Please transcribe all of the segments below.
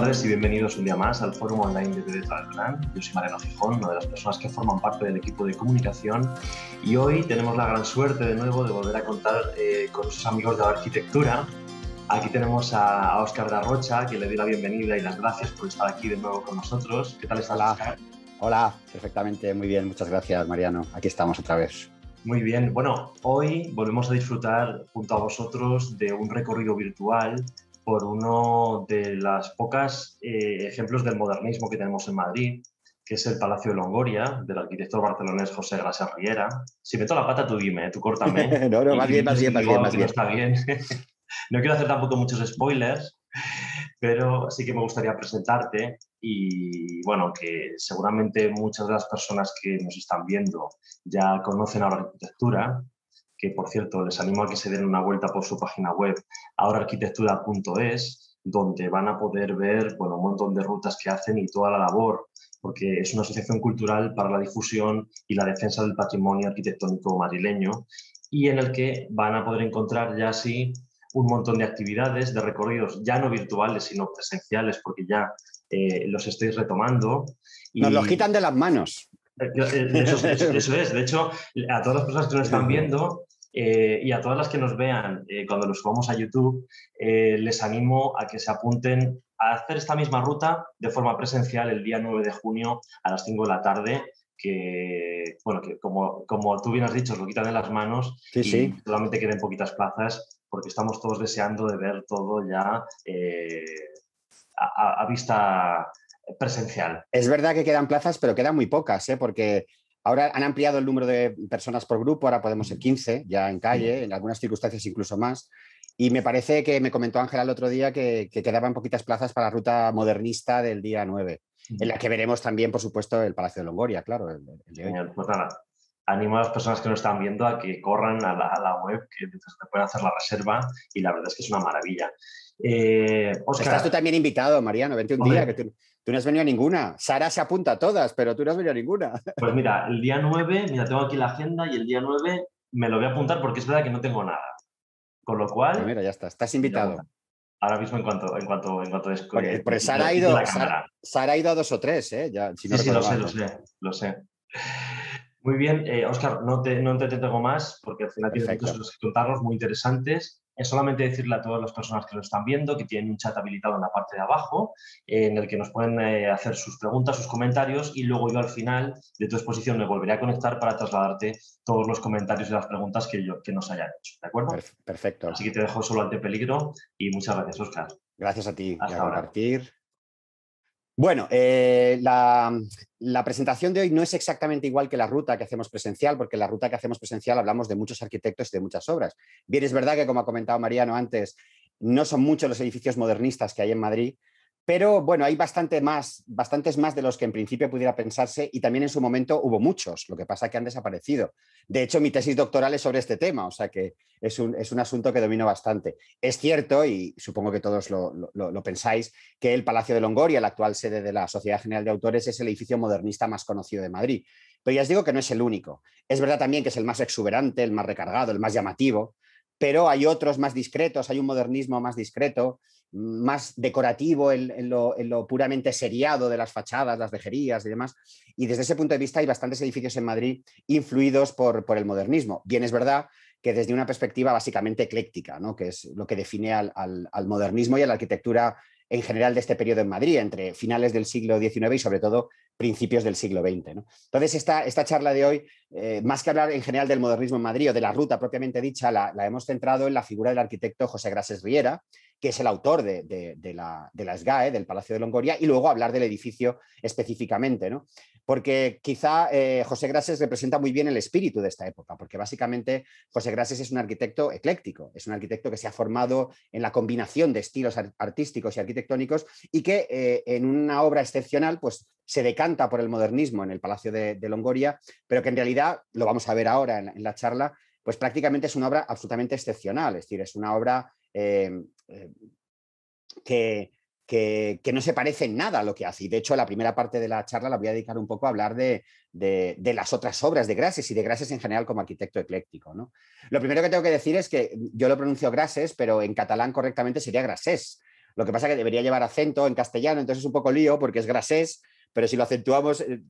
tardes y bienvenidos un día más al Fórum Online de Pedro Yo soy Mariano Gijón, una de las personas que forman parte del equipo de comunicación y hoy tenemos la gran suerte de nuevo de volver a contar eh, con sus amigos de la arquitectura. Aquí tenemos a, a Óscar Rocha, que le doy la bienvenida y las gracias por estar aquí de nuevo con nosotros. ¿Qué tal estás, Hola. Oscar? Hola, perfectamente, muy bien, muchas gracias Mariano. Aquí estamos otra vez. Muy bien, bueno, hoy volvemos a disfrutar junto a vosotros de un recorrido virtual por uno de las pocas eh, ejemplos del modernismo que tenemos en Madrid, que es el Palacio de Longoria, del arquitecto barcelonés José Grasa Riera. Si meto la pata, tú dime, tú córtame. no, no, más bien, más bien, más bien, Está bien. no quiero hacer tampoco muchos spoilers, pero sí que me gustaría presentarte y bueno, que seguramente muchas de las personas que nos están viendo ya conocen a la arquitectura, que por cierto les animo a que se den una vuelta por su página web, ahoraarquitectura.es, donde van a poder ver bueno, un montón de rutas que hacen y toda la labor, porque es una asociación cultural para la difusión y la defensa del patrimonio arquitectónico madrileño y en el que van a poder encontrar ya así un montón de actividades, de recorridos ya no virtuales, sino presenciales, porque ya eh, los estáis retomando. Y... Nos los quitan de las manos. Eh, eh, eso, eso, es. De hecho, a todas las personas que nos están viendo, eh, y a todas las que nos vean eh, cuando nos subamos a YouTube, eh, les animo a que se apunten a hacer esta misma ruta de forma presencial el día 9 de junio a las 5 de la tarde, que, bueno, como, tú bien has dicho, lo quitan de las manos y sí. solamente queden poquitas plazas porque estamos todos deseando de ver todo ya a, a, vista presencial. Es verdad que quedan plazas, pero quedan muy pocas, porque Ahora han ampliado el número de personas por grupo, ahora podemos ser 15 ya en calle, mm. en algunas circunstancias incluso más. Y me parece que me comentó Ángela el otro día que, quedaban poquitas plazas para la ruta modernista del día 9, en la que veremos también, por supuesto, el Palacio de Longoria, claro. El, pues animo a las personas que nos están viendo a que corran a la, web, que se hacer la reserva y la verdad es que es una maravilla. Eh, pues estás tú también invitado, Mariano, vente un día. Que tú... Tú no has venido a ninguna. Sara se apunta a todas, pero tú no has venido a ninguna. Pues mira, el día 9, mira, tengo aquí la agenda y el día 9 me lo voy a apuntar porque es verdad que no tengo nada. Con lo cual. Pues mira, ya está, estás invitado. ahora mismo en cuanto en cuanto en cuanto eh, porque, Sara, ha ido, Sara, ha ido a dos o tres, ¿eh? sí, sí, lo sé, lo sé, lo sé. Muy bien, eh, Oscar, no te, no tengo más porque al final tienes muchos que muy interesantes es solamente decirle a todas las personas que lo están viendo que tienen un chat habilitado en la parte de abajo, eh, en el que nos pueden eh, hacer sus preguntas, sus comentarios, y luego yo al final de tu exposición me volveré a conectar para trasladarte todos los comentarios y las preguntas que, yo, que nos hayan hecho. ¿De acuerdo? Perfecto. Así que te dejo solo ante peligro y muchas gracias, Oscar. Gracias a ti por compartir. Bueno, eh, la, la, presentación de hoy no es exactamente igual que la ruta que hacemos presencial, porque en la ruta que hacemos presencial hablamos de muchos arquitectos y de muchas obras. Bien, es verdad que, como ha comentado Mariano antes, no son muchos los edificios modernistas que hay en Madrid, pero bueno, hay más, bastantes más de los que en principio pudiera pensarse y también en su momento hubo muchos, lo que pasa es que han desaparecido. De hecho, mi tesis doctoral es sobre este tema, o sea que es un, asunto que domino bastante. Es cierto, y supongo que todos lo, lo pensáis, que el Palacio de Longoria, la actual sede de la Sociedad General de Autores, es el edificio modernista más conocido de Madrid. Pero ya os digo que no es el único. Es verdad también que es el más exuberante, el más recargado, el más llamativo, pero hay otros más discretos, hay un modernismo más discreto más decorativo en, lo, puramente seriado de las fachadas, las vejerías y demás. Y desde ese punto de vista hay bastantes edificios en Madrid influidos por, el modernismo. Bien, es verdad que desde una perspectiva básicamente ecléctica, ¿no? que es lo que define al, modernismo y a la arquitectura en general de este periodo en Madrid, entre finales del siglo XIX y sobre todo principios del siglo XX. Entonces, esta, esta, charla de hoy, eh, más que hablar en general del modernismo en Madrid o de la ruta propiamente dicha, la, la, hemos centrado en la figura del arquitecto José Grases Riera, que es el autor de, la, de SGAE, ¿eh? del Palacio de Longoria, y luego hablar del edificio específicamente, ¿no? Porque quizá eh, José Grases representa muy bien el espíritu de esta época, porque básicamente José Grases es un arquitecto ecléctico, es un arquitecto que se ha formado en la combinación de estilos artísticos y arquitectónicos y que eh, en una obra excepcional, pues se decanta por el modernismo en el Palacio de, Longoria, pero que en realidad, lo vamos a ver ahora en, en la charla, pues prácticamente es una obra absolutamente excepcional, es decir, es una obra Em, eh, que, no se parece en nada a lo que hace. Y de hecho, la primera parte de la charla la voy a dedicar un poco a hablar de, las otras obras de Grases y de Grases en general como arquitecto ecléctico. ¿no? Lo primero que tengo que decir es que yo lo pronuncio Grases, pero en catalán correctamente sería Grasés. Lo que pasa es que debería llevar acento en castellano, entonces es un poco lío porque es Grases pero si lo acentuamos eh,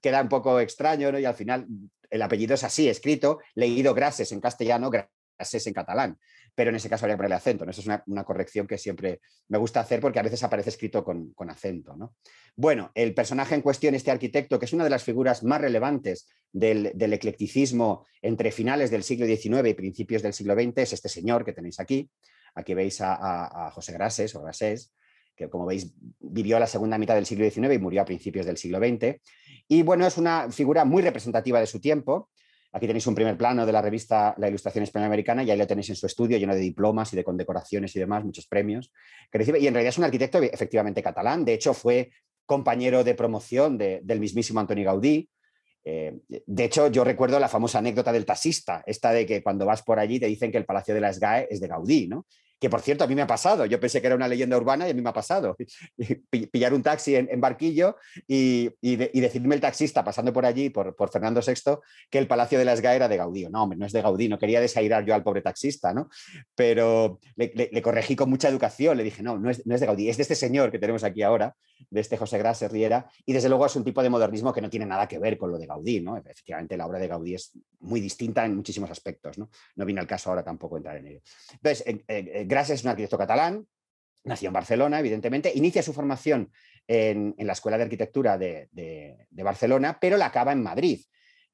queda un poco extraño y al final el apellido es así, escrito, leído Grases en castellano, Grases en catalán pero en ese caso habría que ponerle acento. ¿no? es una, corrección que siempre me gusta hacer porque a veces aparece escrito con, acento. ¿no? Bueno, el personaje en cuestión, este arquitecto, que es una de las figuras más relevantes del, eclecticismo entre finales del siglo XIX y principios del siglo XX, es este señor que tenéis aquí. Aquí veis a, José Grases o Grasés, que como veis vivió la segunda mitad del siglo XIX y murió a principios del siglo XX. Y bueno, es una figura muy representativa de su tiempo. Aquí tenéis un primer plano de la revista La Ilustración Americana y ahí lo tenéis en su estudio lleno de diplomas y de condecoraciones y demás, muchos premios Y en realidad es un arquitecto efectivamente catalán. De hecho, fue compañero de promoción del mismísimo Antoni Gaudí. Eh, de hecho, yo recuerdo la famosa anécdota del taxista, esta de que cuando vas por allí te dicen que el Palacio de la SGAE es de Gaudí, ¿no? que por cierto a mí me ha pasado, yo pensé que era una leyenda urbana y a mí me ha pasado, pillar un taxi en, barquillo y, y, decirme el taxista pasando por allí, por, Fernando VI, que el Palacio de la Esga era de Gaudí, no, hombre, no es de Gaudí, no quería desairar yo al pobre taxista, ¿no? Pero le, corregí con mucha educación, le dije, no, no es, de Gaudí, es de este señor que tenemos aquí ahora, de este José Gras Riera, y desde luego es un tipo de modernismo que no tiene nada que ver con lo de Gaudí, ¿no? Efectivamente la obra de Gaudí es muy distinta en muchísimos aspectos, ¿no? No vino al caso ahora tampoco entrar en ello. Entonces, en Gras es un arquitecto catalán, nació en Barcelona, evidentemente, inicia su formación en, la Escuela de Arquitectura de, Barcelona, pero la acaba en Madrid.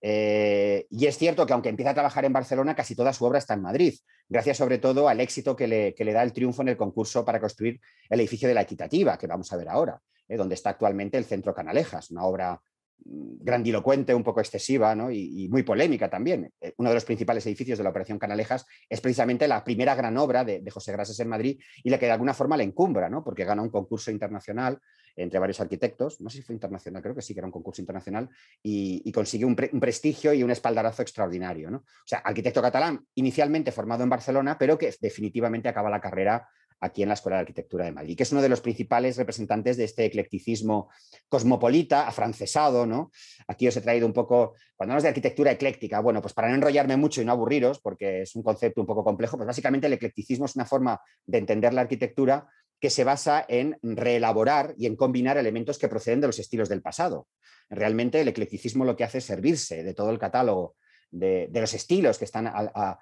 Eh, y es cierto que aunque empieza a trabajar en Barcelona, casi toda su obra está en Madrid, gracias sobre todo al éxito que le, da el triunfo en el concurso para construir el edificio de la Equitativa, que vamos a ver ahora, eh, donde está actualmente el Centro Canalejas, una obra Mm, grandilocuente, un poco excesiva y, muy polémica también. Eh, uno de los principales edificios de la Operación Canalejas es precisamente la primera gran obra de, José Grases en Madrid y la que de alguna forma le encumbra, ¿no? porque gana un concurso internacional entre varios arquitectos, no sé si fue internacional, creo que sí que era un concurso internacional, y, consigue un, prestigio y un espaldarazo extraordinario. ¿no? O sea, arquitecto catalán inicialmente formado en Barcelona, pero que definitivamente acaba la carrera aquí en la Escuela de Arquitectura de Madrid, que es uno de los principales representantes de este eclecticismo cosmopolita, afrancesado, ¿no? Aquí os he traído un poco, cuando hablamos de arquitectura ecléctica, bueno, pues para no enrollarme mucho y no aburriros, porque es un concepto un poco complejo, pues básicamente el eclecticismo es una forma de entender la arquitectura que se basa en reelaborar y en combinar elementos que proceden de los estilos del pasado. Realmente el eclecticismo lo que hace es servirse de todo el catálogo de, los estilos que están a,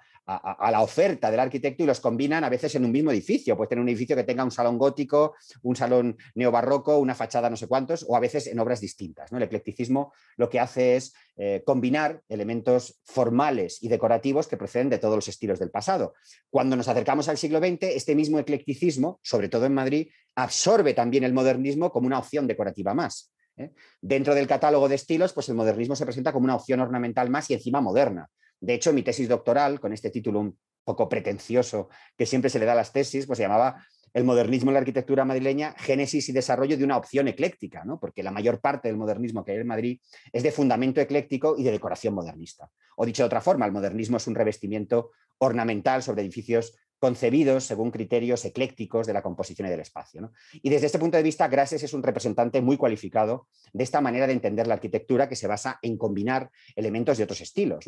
la oferta del arquitecto y los combinan a veces en un mismo edificio. Puede tener un edificio que tenga un salón gótico, un salón neobarroco, una fachada no sé cuántos, o a veces en obras distintas. ¿no? El eclecticismo lo que hace es eh, combinar elementos formales y decorativos que proceden de todos los estilos del pasado. Cuando nos acercamos al siglo XX, este mismo eclecticismo, sobre todo en Madrid, absorbe también el modernismo como una opción decorativa más. ¿eh? Dentro del catálogo de estilos, pues el modernismo se presenta como una opción ornamental más y encima moderna. De hecho, mi tesis doctoral, con este título un poco pretencioso que siempre se le da a las tesis, pues se llamaba El modernismo en la arquitectura madrileña, génesis y desarrollo de una opción ecléctica, ¿no? porque la mayor parte del modernismo que hay en Madrid es de fundamento ecléctico y de decoración modernista. O dicho de otra forma, el modernismo es un revestimiento ornamental sobre edificios concebidos según criterios eclécticos de la composición y del espacio. Y desde este punto de vista, Grasses es un representante muy cualificado de esta manera de entender la arquitectura que se basa en combinar elementos de otros estilos.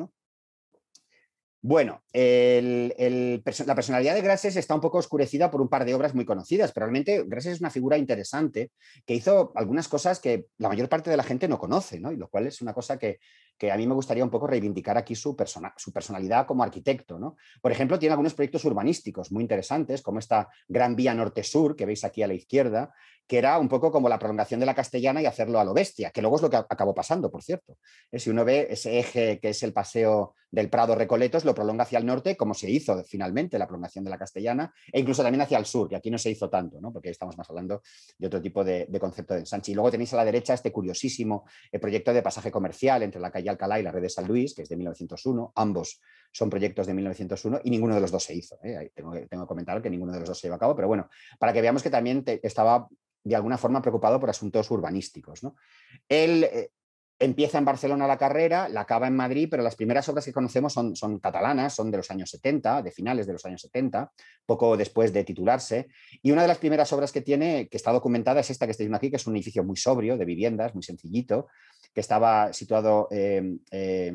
Bueno, la personalidad de Grasses está un poco oscurecida por un par de obras muy conocidas, pero realmente Grasses es una figura interesante que hizo algunas cosas que la mayor parte de la gente no conoce, y lo cual es una cosa que que a mí me gustaría un poco reivindicar aquí su, su personalidad como arquitecto. ¿no? Por ejemplo, tiene algunos proyectos urbanísticos muy interesantes, como esta Gran Vía Norte-Sur que veis aquí a la izquierda, que era un poco como la prolongación de la castellana y hacerlo a lo bestia, que luego es lo que acabó pasando, por cierto. Eh, si uno ve ese eje que es el paseo del Prado Recoletos, lo prolonga hacia el norte, como se hizo finalmente la prolongación de la castellana, e incluso también hacia el sur, que aquí no se hizo tanto, ¿no? porque estamos más hablando de otro tipo de, de concepto de ensanche. Y luego tenéis a la derecha este curiosísimo eh, proyecto de pasaje comercial entre la calle Alcalá y la red de San Luis, que es de 1901, ambos son proyectos de 1901 y ninguno de los dos se hizo. ¿eh? Tengo, que, comentar que ninguno de los dos se llevó a cabo, pero bueno, para que veamos que también estaba de alguna forma preocupado por asuntos urbanísticos. Él eh, empieza en Barcelona la carrera, la acaba en Madrid, pero las primeras obras que conocemos son, son, catalanas, son de los años 70, de finales de los años 70, poco después de titularse. Y una de las primeras obras que tiene, que está documentada, es esta que estáis viendo aquí, que es un edificio muy sobrio, de viviendas, muy sencillito, que estaba situado... Eh,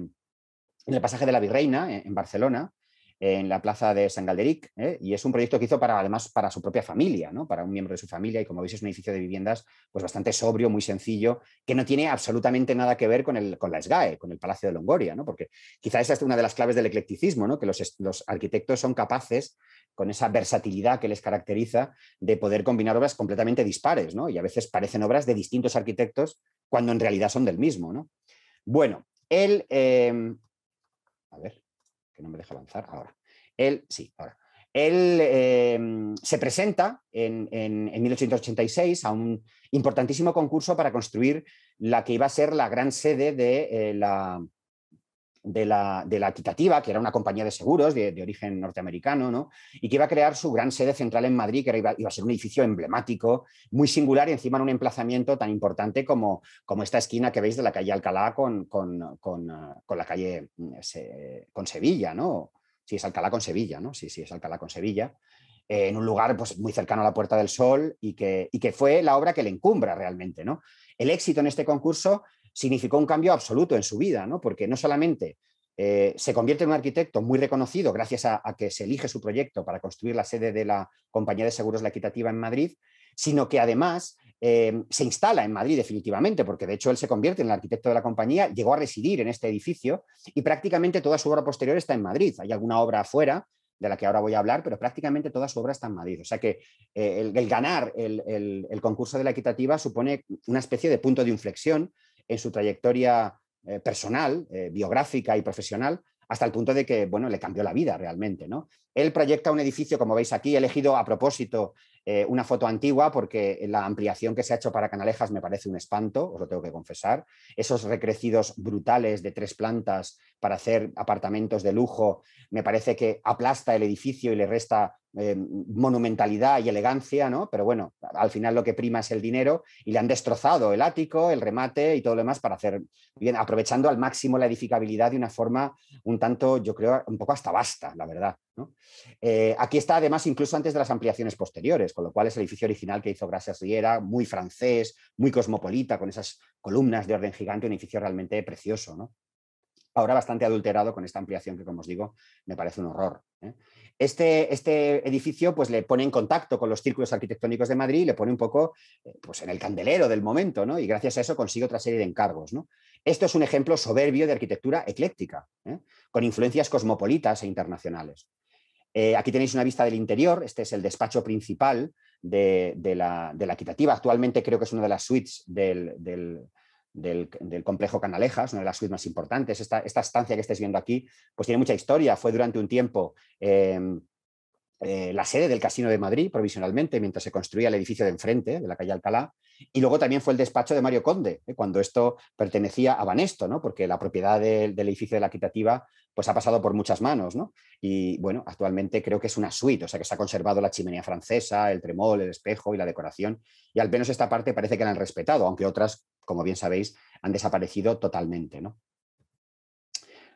en el pasaje de la Virreina, en, Barcelona, en la plaza de San Galderic, ¿eh? y es un proyecto que hizo para, además, para su propia familia, ¿no? para un miembro de su familia, y como veis es un edificio de viviendas pues bastante sobrio, muy sencillo, que no tiene absolutamente nada que ver con, el, con la SGAE, con el Palacio de Longoria, ¿no? porque quizá esa es una de las claves del eclecticismo, ¿no? que los, arquitectos son capaces, con esa versatilidad que les caracteriza, de poder combinar obras completamente dispares, ¿no? y a veces parecen obras de distintos arquitectos cuando en realidad son del mismo. Bueno, él. Eh, a ver, que no me deja avanzar ahora. Él, sí, ahora. Él em, se presenta en, en, en, 1886 a un importantísimo concurso para construir la que iba a ser la gran sede de eh, la, de la, de la Equitativa, que era una compañía de seguros de, origen norteamericano, ¿no? y que iba a crear su gran sede central en Madrid, que iba, a ser un edificio emblemático, muy singular y encima en un emplazamiento tan importante como, como esta esquina que veis de la calle Alcalá con, con, con, eh, la calle mm, con Sevilla, ¿no? Sí, es Alcalá con Sevilla, ¿no? Sí, sí, es Alcalá con Sevilla eh, en un lugar pues, muy cercano a la Puerta del Sol y que, y que, fue la obra que le encumbra realmente. ¿no? El éxito en este concurso significó un cambio absoluto en su vida, ¿no? Porque no solamente eh, se convierte en un arquitecto muy reconocido gracias a, que se elige su proyecto para construir la sede de la Compañía de Seguros La Equitativa en Madrid, sino que además em, se instala en Madrid definitivamente, porque de hecho él se convierte en el arquitecto de la compañía, llegó a residir en este edificio y prácticamente toda su obra posterior está en Madrid. Hay alguna obra afuera de la que ahora voy a hablar, pero prácticamente toda su obra está en Madrid. O sea que eh, el, ganar el concurso de la equitativa supone una especie de punto de inflexión en su trayectoria eh, personal, eh, biográfica y profesional, hasta el punto de que, bueno, le cambió la vida realmente, ¿no? Él proyecta un edificio, como veis aquí, he elegido a propósito eh, una foto antigua porque la ampliación que se ha hecho para Canalejas me parece un espanto, os lo tengo que confesar. Esos recrecidos brutales de tres plantas para hacer apartamentos de lujo, me parece que aplasta el edificio y le resta Em, monumentalidad y elegancia, ¿no? Pero bueno, al final lo que prima es el dinero y le han destrozado el ático, el remate y todo lo demás para hacer bien, aprovechando al máximo la edificabilidad de una forma un tanto, yo creo, un poco hasta basta, la verdad. Eh, aquí está además incluso antes de las ampliaciones posteriores, con lo cual es el edificio original que hizo Gracias Riera, muy francés, muy cosmopolita, con esas columnas de orden gigante, un edificio realmente precioso, ¿no? ahora bastante adulterado con esta ampliación que, como os digo, me parece un horror. ¿eh? Este, este edificio pues, le pone en contacto con los círculos arquitectónicos de Madrid y le pone un poco eh, pues, en el candelero del momento, ¿no? Y gracias a eso consigue otra serie de encargos, ¿no? Esto es un ejemplo soberbio de arquitectura ecléctica, ¿eh? con influencias cosmopolitas e internacionales. Eh, aquí tenéis una vista del interior, este es el despacho principal de, la, equitativa. Actualmente creo que es una de las suites del, del, complejo Canalejas, una de las suites más importantes. Esta, estancia que estáis viendo aquí, pues tiene mucha historia. Fue durante un tiempo eh, eh, la sede del Casino de Madrid provisionalmente mientras se construía el edificio de enfrente de la calle Alcalá. Y luego también fue el despacho de Mario Conde, eh, cuando esto pertenecía a Banesto, porque la propiedad del edificio de la equitativa pues, ha pasado por muchas manos. ¿no? Y bueno, actualmente creo que es una suite, o sea que se ha conservado la chimenea francesa, el tremol, el espejo y la decoración. Y al menos esta parte parece que la han respetado, aunque otras, como bien sabéis, han desaparecido totalmente. ¿no?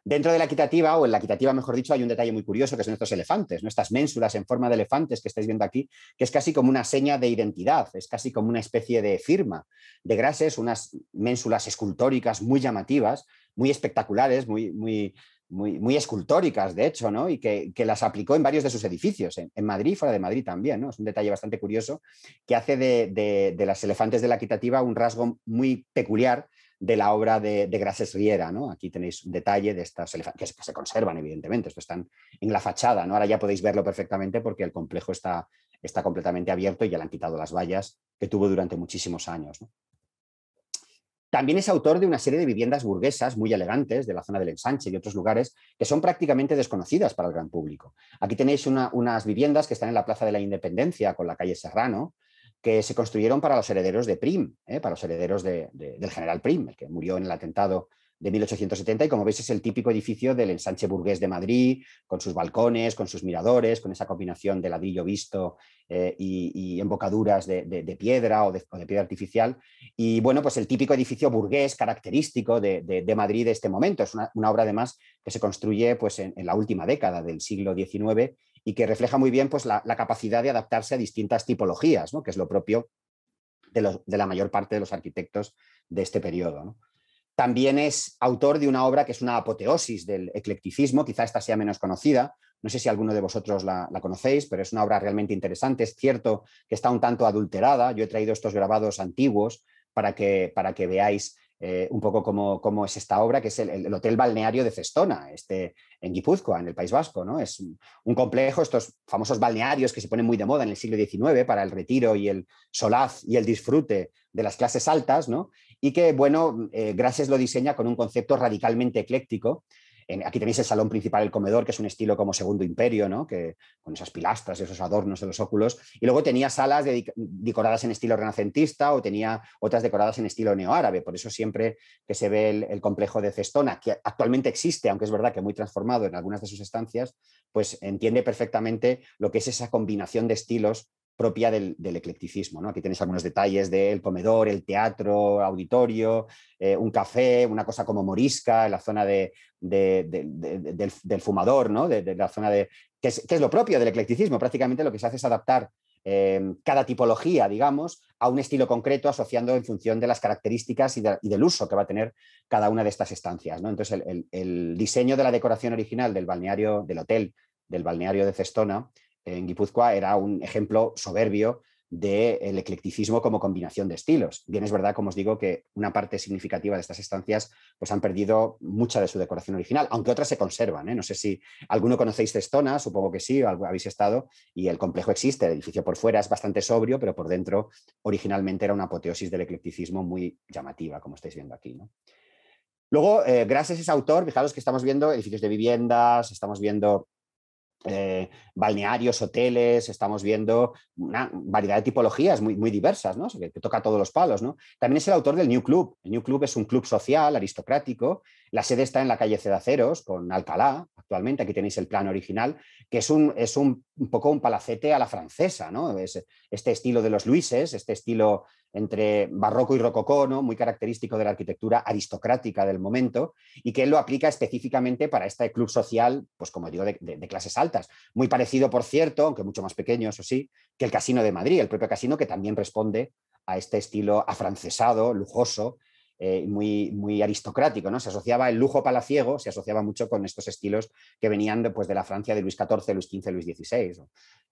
Dentro de la equitativa, o en la equitativa, mejor dicho, hay un detalle muy curioso que son estos elefantes, estas ménsulas en forma de elefantes que estáis viendo aquí, que es casi como una seña de identidad, es casi como una especie de firma. De Grases, unas ménsulas escultóricas muy llamativas, muy espectaculares, muy, muy, muy, escultóricas, de hecho, ¿no? y que, las aplicó en varios de sus edificios, en, Madrid Madrid fuera de Madrid también. Es un detalle bastante curioso que hace de, de las elefantes de la equitativa un rasgo muy peculiar de la obra de, de Gracias Riera. Aquí tenéis un detalle de estas elefantes, que se conservan, evidentemente, esto están en la fachada. ¿no? Ahora ya podéis verlo perfectamente porque el complejo está, está completamente abierto y ya le han quitado las vallas que tuvo durante muchísimos años. También es autor de una serie de viviendas burguesas muy elegantes de la zona del ensanche y otros lugares que son prácticamente desconocidas para el gran público. Aquí tenéis unas viviendas que están en la Plaza de la Independencia con la calle Serrano, que se construyeron para los herederos de Prim, ¿eh? para los herederos del general Prim, el que murió en el atentado de 1870 y como veis es el típico edificio del ensanche burgués de Madrid, con sus balcones, con sus miradores, con esa combinación de ladrillo visto eh, y, embocaduras de, piedra o de, piedra artificial. Y bueno, pues el típico edificio burgués característico de, Madrid de este momento. Es una, obra además que se construye pues, en, en la última década del siglo XIX y que refleja muy bien pues, la, capacidad de adaptarse a distintas tipologías, que es lo propio de, la mayor parte de los arquitectos de este periodo. También es autor de una obra que es una apoteosis del eclecticismo, quizá esta sea menos conocida, no sé si alguno de vosotros la, conocéis, pero es una obra realmente interesante. Es cierto que está un tanto adulterada. Yo he traído estos grabados antiguos para que, para que veáis eh, un poco como, es esta obra, que es el, Hotel Balneario de Cestona, este, en Guipúzcoa, en el País Vasco. ¿no? Es un, complejo, estos famosos balnearios que se ponen muy de moda en el siglo XIX para el retiro y el solaz y el disfrute de las clases altas, ¿no? y que, bueno, eh, Gracias lo diseña con un concepto radicalmente ecléctico aquí tenéis el salón principal, el comedor, que es un estilo como Segundo Imperio, ¿no? que, con esas pilastras, esos adornos de los óculos. Y luego tenía salas decoradas en estilo renacentista o tenía otras decoradas en estilo neoárabe. Por eso siempre que se ve el complejo de Cestona, que actualmente existe, aunque es verdad que muy transformado en algunas de sus estancias, pues entiende perfectamente lo que es esa combinación de estilos propia del, eclecticismo. ¿no? Aquí tenéis algunos detalles del comedor, el teatro, auditorio, eh, un café, una cosa como morisca, la zona de, del, fumador, de, la zona de, que es, lo propio del eclecticismo. Prácticamente lo que se hace es adaptar em, cada tipología, digamos, a un estilo concreto, asociando en función de las características y, del uso que va a tener cada una de estas estancias. ¿no? Entonces, el, el diseño de la decoración original del balneario, del hotel, del balneario de Cestona, en Guipúzcoa era un ejemplo soberbio del eclecticismo como combinación de estilos. Bien es verdad, como os digo, que una parte significativa de estas estancias pues, han perdido mucha de su decoración original, aunque otras se conservan. ¿eh? No sé si alguno conocéis Cestona, supongo que sí, habéis estado, y el complejo existe, el edificio por fuera es bastante sobrio, pero por dentro originalmente era una apoteosis del eclecticismo muy llamativa, como estáis viendo aquí. Luego, eh, gracias a ese autor, fijaros que estamos viendo edificios de viviendas, estamos viendo eh, balnearios, hoteles, estamos viendo una variedad de tipologías muy, muy diversas, ¿no? que, toca todos los palos. ¿no? También es el autor del New Club. El New Club es un club social, aristocrático, la sede está en la calle Cedaceros, con Alcalá, actualmente. Aquí tenéis el plan original, que es un, es un, poco un palacete a la francesa, ¿no? Es este estilo de los Luises, este estilo entre barroco y rococó, ¿no? muy característico de la arquitectura aristocrática del momento, y que él lo aplica específicamente para este club social, pues como digo, de, de, clases altas. Muy parecido, por cierto, aunque mucho más pequeño, eso sí, que el Casino de Madrid, el propio casino que también responde a este estilo afrancesado, lujoso, eh, muy, muy aristocrático, ¿no? Se asociaba el lujo palaciego, se asociaba mucho con estos estilos que venían de, pues, de la Francia de Luis XIV, Luis XV, Luis XVI.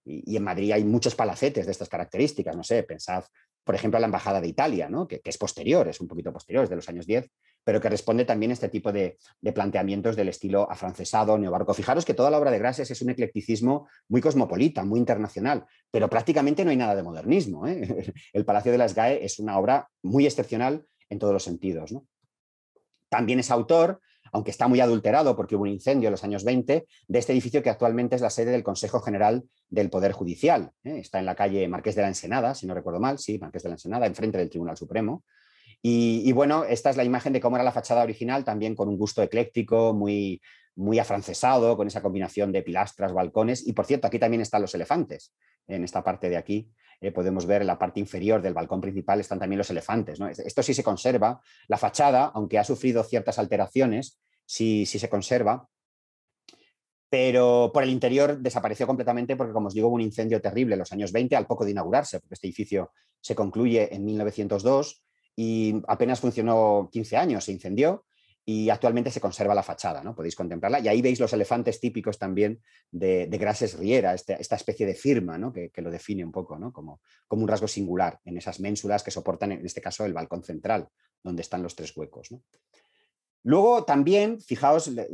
Y, en Madrid hay muchos palacetes de estas características, no sé, pensad, por ejemplo, la Embajada de Italia, ¿no? que, es posterior, es un poquito posterior, es de los años 10, pero que responde también a este tipo de, planteamientos del estilo afrancesado, neobarroco. Fijaros que toda la obra de Grases es un eclecticismo muy cosmopolita, muy internacional, pero prácticamente no hay nada de modernismo. ¿eh? El Palacio de las GAE es una obra muy excepcional en todos los sentidos. También es autor, aunque está muy adulterado porque hubo un incendio en los años 20, de este edificio que actualmente es la sede del Consejo General del Poder Judicial. ¿Eh? Está en la calle Marqués de la Ensenada, si no recuerdo mal, sí, Marqués de la Ensenada, enfrente del Tribunal Supremo. Y, bueno, esta es la imagen de cómo era la fachada original, también con un gusto ecléctico, muy, muy afrancesado, con esa combinación de pilastras, balcones. Y por cierto, aquí también están los elefantes, en esta parte de aquí, eh, podemos ver en la parte inferior del balcón principal están también los elefantes. Esto sí se conserva. La fachada, aunque ha sufrido ciertas alteraciones, sí, sí se conserva. Pero por el interior desapareció completamente porque, como os digo, hubo un incendio terrible en los años 20, al poco de inaugurarse, porque este edificio se concluye en 1902 y apenas funcionó 15 años, se incendió y actualmente se conserva la fachada, ¿no? Podéis contemplarla. Y ahí veis los elefantes típicos también de, de Grases Riera, este, esta especie de firma ¿no? que, lo define un poco ¿no? como, como, un rasgo singular en esas ménsulas que soportan, en este caso, el balcón central, donde están los tres huecos. Luego también, fijaos, la,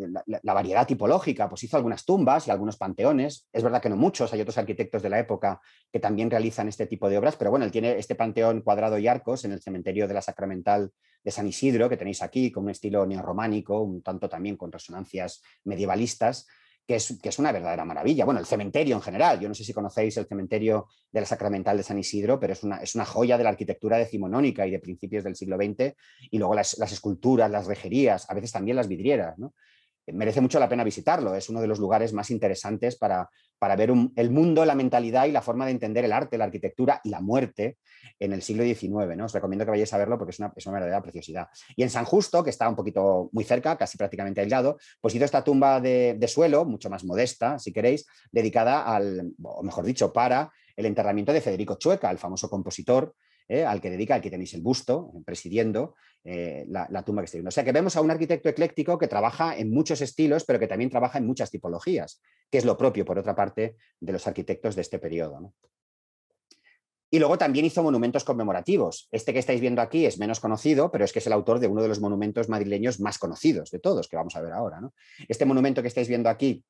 la, variedad tipológica, pues hizo algunas tumbas y algunos panteones. Es verdad que no muchos, hay otros arquitectos de la época que también realizan este tipo de obras, pero bueno, él tiene este panteón cuadrado y arcos en el cementerio de la Sacramental de San Isidro que tenéis aquí, con un estilo neorrománico, un tanto también con resonancias medievalistas, que es, una verdadera maravilla. Bueno, el cementerio en general, yo no sé si conocéis el cementerio de la Sacramental de San Isidro, pero es una, es una joya de la arquitectura decimonónica y de principios del siglo XX, y luego las, las esculturas, las rejerías, a veces también las vidrieras, ¿no? merece mucho la pena visitarlo. Es uno de los lugares más interesantes para, ver el mundo, la mentalidad y la forma de entender el arte, la arquitectura y la muerte en el siglo XIX. ¿no? Os recomiendo que vayáis a verlo porque es una, verdadera preciosidad. Y en San Justo, que está un poquito muy cerca, casi prácticamente aislado, pues hizo esta tumba de, de suelo, mucho más modesta, si queréis, dedicada al, o mejor dicho, para el enterramiento de Federico Chueca, el famoso compositor ¿eh? al que dedica, al que tenéis el busto, eh, presidiendo eh, la, tumba que está viendo. O sea que vemos a un arquitecto ecléctico que trabaja en muchos estilos, pero que también trabaja en muchas tipologías, que es lo propio, por otra parte, de los arquitectos de este periodo. Y luego también hizo monumentos conmemorativos. Este que estáis viendo aquí es menos conocido, pero es que es el autor de uno de los monumentos madrileños más conocidos de todos, que vamos a ver ahora. Este monumento que estáis viendo aquí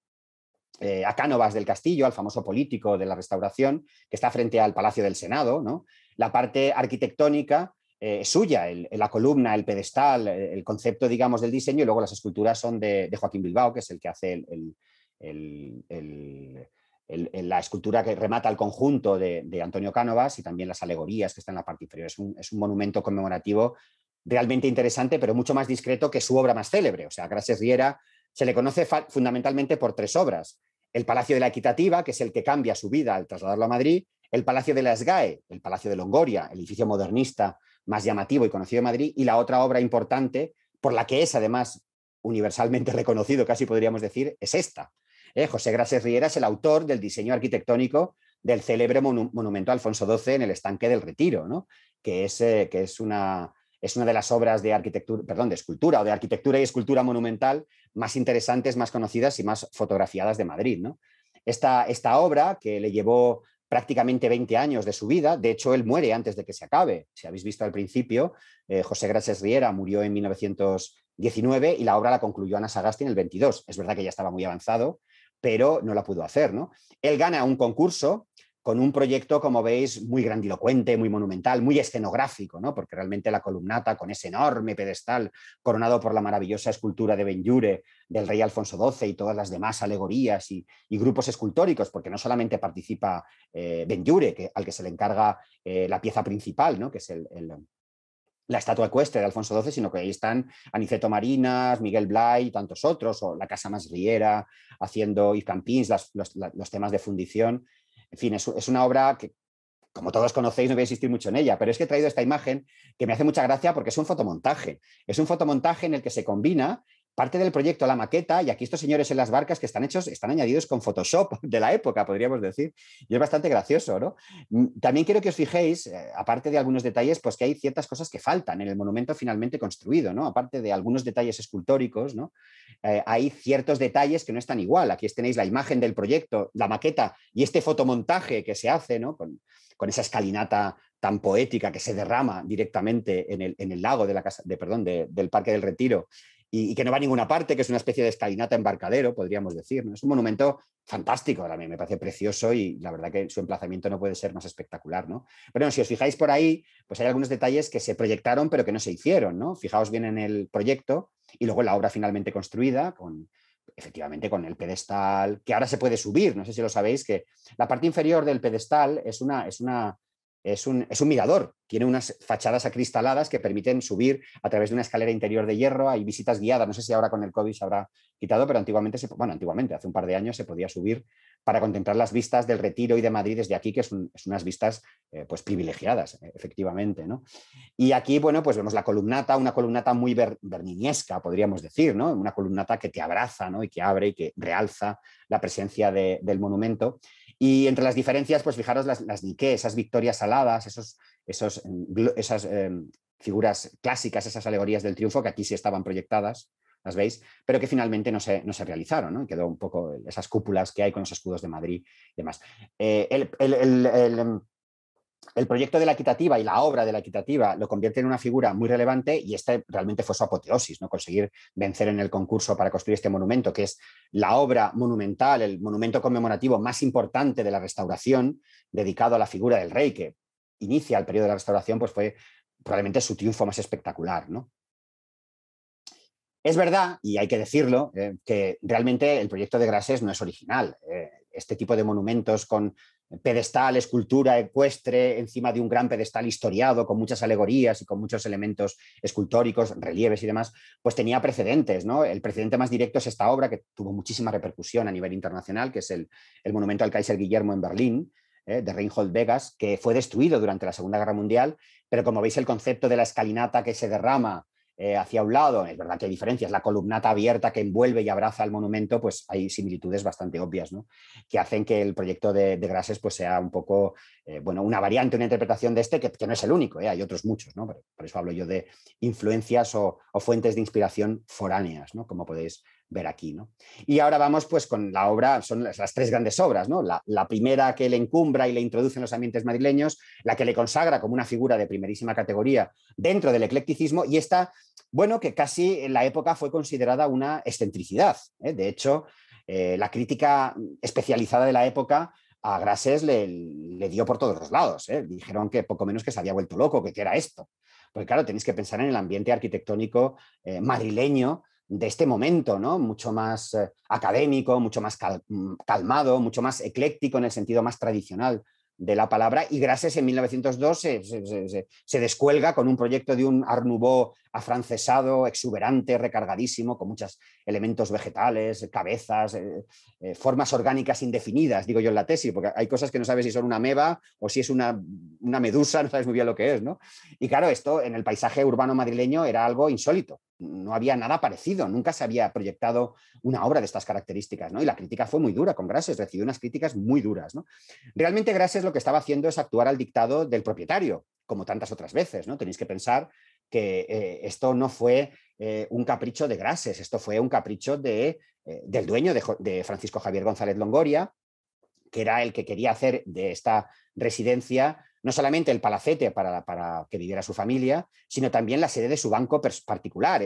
eh, a Cánovas del Castillo, al famoso político de la restauración, que está frente al Palacio del Senado, ¿no? la parte arquitectónica eh, es suya, la columna, el pedestal, el concepto, digamos, del diseño, y luego las esculturas son de, Joaquín Bilbao, que es el que hace la escultura que remata el conjunto de, Antonio Cánovas y también las alegorías que están en la parte inferior. Es un, es un monumento conmemorativo realmente interesante, pero mucho más discreto que su obra más célebre. O sea, Gracias Riera se le conoce fundamentalmente por tres obras. El Palacio de la Equitativa, que es el que cambia su vida al trasladarlo a Madrid, el Palacio de la SGAE, el Palacio de Longoria, el edificio modernista más llamativo y conocido de Madrid, y la otra obra importante, por la que es además universalmente reconocido, casi podríamos decir, es esta. Eh, José Grases Riera es el autor del diseño arquitectónico del célebre monumento Alfonso XII en el estanque del Retiro, que, es, eh, que es una, es una de las obras de arquitectura, perdón, de escultura o de arquitectura y escultura monumental más interesantes, más conocidas y más fotografiadas de Madrid. Esta, obra que le llevó prácticamente 20 años de su vida. De hecho, él muere antes de que se acabe. Si habéis visto al principio, eh, José Gracias Riera murió en 1919 y la obra la concluyó Ana Sagasti en el 22. Es verdad que ya estaba muy avanzado, pero no la pudo hacer. ¿no? Él gana un concurso con un proyecto, como veis, muy grandilocuente, muy monumental, muy escenográfico, ¿no? porque realmente la columnata con ese enorme pedestal coronado por la maravillosa escultura de Benjure del rey Alfonso XII y todas las demás alegorías y, grupos escultóricos, porque no solamente participa eh, Benjure, que, al que se le encarga eh, la pieza principal, ¿no? que es la estatua ecuestre de Alfonso XII, sino que ahí están Aniceto Marinas, Miguel Blay y tantos otros, o la Casa Masriera, haciendo y Campins, los, temas de fundición en fin, es, una obra que, como todos conocéis, no voy a insistir mucho en ella, pero es que he traído esta imagen que me hace mucha gracia porque es un fotomontaje. Es un fotomontaje en el que se combina parte del proyecto, la maqueta, y aquí estos señores en las barcas que están hechos, están añadidos con Photoshop de la época, podríamos decir, y es bastante gracioso, ¿no? Mm, también quiero que os fijéis, eh, aparte de algunos detalles, pues que hay ciertas cosas que faltan en el monumento finalmente construido, ¿no? Aparte de algunos detalles escultóricos, ¿no? Eh, hay ciertos detalles que no están igual. Aquí tenéis la imagen del proyecto, la maqueta y este fotomontaje que se hace, ¿no? Con, con esa escalinata tan poética que se derrama directamente en el, lago de la casa, de, perdón, del Parque del Retiro y, que no va a ninguna parte, que es una especie de escalinata embarcadero, podríamos decir. ¿no? Es un monumento fantástico, a mí me parece precioso y la verdad que su emplazamiento no puede ser más espectacular. ¿no? Pero bueno, si os fijáis por ahí, pues hay algunos detalles que se proyectaron pero que no se hicieron. ¿no? Fijaos bien en el proyecto y luego la obra finalmente construida con, efectivamente con el pedestal, que ahora se puede subir, no sé si lo sabéis, que la parte inferior del pedestal es una, es una, es un, mirador, tiene unas fachadas acristaladas que permiten subir a través de una escalera interior de hierro, hay visitas guiadas, no sé si ahora con el COVID se habrá quitado, pero antiguamente, bueno, antiguamente, hace un par de años se podía subir para contemplar las vistas del Retiro y de Madrid desde aquí, que son unas vistas eh, pues privilegiadas, e-, efectivamente, ¿no? Y aquí, bueno, pues vemos la columnata, una columnata muy ber, podríamos decir, ¿no? Una columnata que te abraza, ¿no? Y que abre y que realza la presencia del monumento y entre las diferencias, pues fijaros las, las esas victorias aladas, esos, esos, mm, esas em, figuras clásicas, esas alegorías del triunfo que aquí sí estaban proyectadas, las veis, pero que finalmente no se, no se realizaron, ¿no? quedó un poco esas cúpulas que hay con los escudos de Madrid y demás. Eh, el, em, el proyecto de la equitativa y la obra de la equitativa lo convierte en una figura muy relevante y esta realmente fue su apoteosis, ¿no? conseguir vencer en el concurso para construir este monumento, que es la obra monumental, el monumento conmemorativo más importante de la restauración, dedicado a la figura del rey, que inicia el periodo de la restauración, pues fue probablemente su triunfo más espectacular. ¿no? Es verdad, y hay que decirlo, eh, que realmente el proyecto de Grases no es original. Eh, este tipo de monumentos con pedestal, escultura ecuestre encima de un gran pedestal historiado con muchas alegorías y con muchos elementos escultóricos, relieves y demás, pues tenía precedentes. ¿no? El precedente más directo es esta obra que tuvo muchísima repercusión a nivel internacional, que es el, monumento al Kaiser Guillermo en Berlín, ¿eh? de Reinhold Vegas, que fue destruido durante la Segunda Guerra Mundial, pero como veis el concepto de la escalinata que se derrama eh, hacia un lado, es verdad que hay diferencias, la columnata abierta que envuelve y abraza el monumento, pues hay similitudes bastante obvias, que hacen que el proyecto de, Grases pues sea un poco, eh, bueno, una variante, una interpretación de este, que, no es el único, ¿eh? hay otros muchos, ¿no? Por, eso hablo yo de influencias o, o fuentes de inspiración foráneas, ¿no? como podéis ver aquí. Y ahora vamos pues con la obra, son las, tres grandes obras, ¿no? La, primera que le encumbra y le introduce en los ambientes madrileños, la que le consagra como una figura de primerísima categoría dentro del eclecticismo y esta, bueno, que casi en la época fue considerada una excentricidad. ¿eh? De hecho, eh, la crítica especializada de la época a Grases le, dio por todos los lados. ¿eh? Dijeron que poco menos que se había vuelto loco, que era esto. Porque claro, tenéis que pensar en el ambiente arquitectónico madrileño de este momento, ¿no? Mucho más eh, académico, mucho más mm, calmado, mucho más ecléctico en el sentido más tradicional de la palabra. Y gracias en 1902 se, descuelga con un proyecto de un Art afrancesado, exuberante, recargadísimo, con muchos elementos vegetales, cabezas, eh, eh, formas orgánicas indefinidas, digo yo en la tesis, porque hay cosas que no sabes si son una meba o si es una, medusa, no sabes muy bien lo que es, ¿no? Y claro, esto en el paisaje urbano madrileño era algo insólito, no había nada parecido, nunca se había proyectado una obra de estas características, ¿no? Y la crítica fue muy dura con Grases, recibió unas críticas muy duras, Realmente Grases lo que estaba haciendo es actuar al dictado del propietario, como tantas otras veces, ¿no? Tenéis que pensar que eh, esto no fue eh, un capricho de Grases, esto fue un capricho de, eh, del dueño de, Francisco Javier González Longoria, que era el que quería hacer de esta residencia no solamente el palacete para, que viviera su familia, sino también la sede de su banco particular.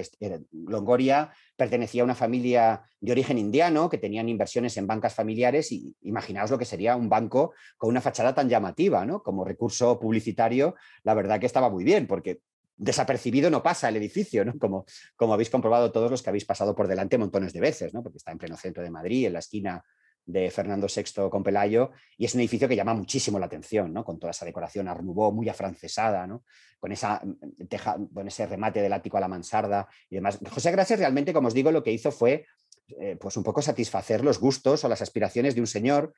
Longoria pertenecía a una familia de origen indiano que tenían inversiones en bancas familiares y imaginaos lo que sería un banco con una fachada tan llamativa, ¿no? Como recurso publicitario, la verdad que estaba muy bien, porque desapercibido no pasa el edificio, ¿no? Como, como habéis comprobado todos los que habéis pasado por delante montones de veces, ¿no? Porque está en pleno centro de Madrid, en la esquina de Fernando VI con Pelayo, y es un edificio que llama muchísimo la atención, ¿no? Con toda esa decoración arnubó, muy afrancesada, ¿no? Con, esa mm, teja, con ese remate del ático a la mansarda y demás. José Gracias realmente, como os digo, lo que hizo fue eh, pues un poco satisfacer los gustos o las aspiraciones de un señor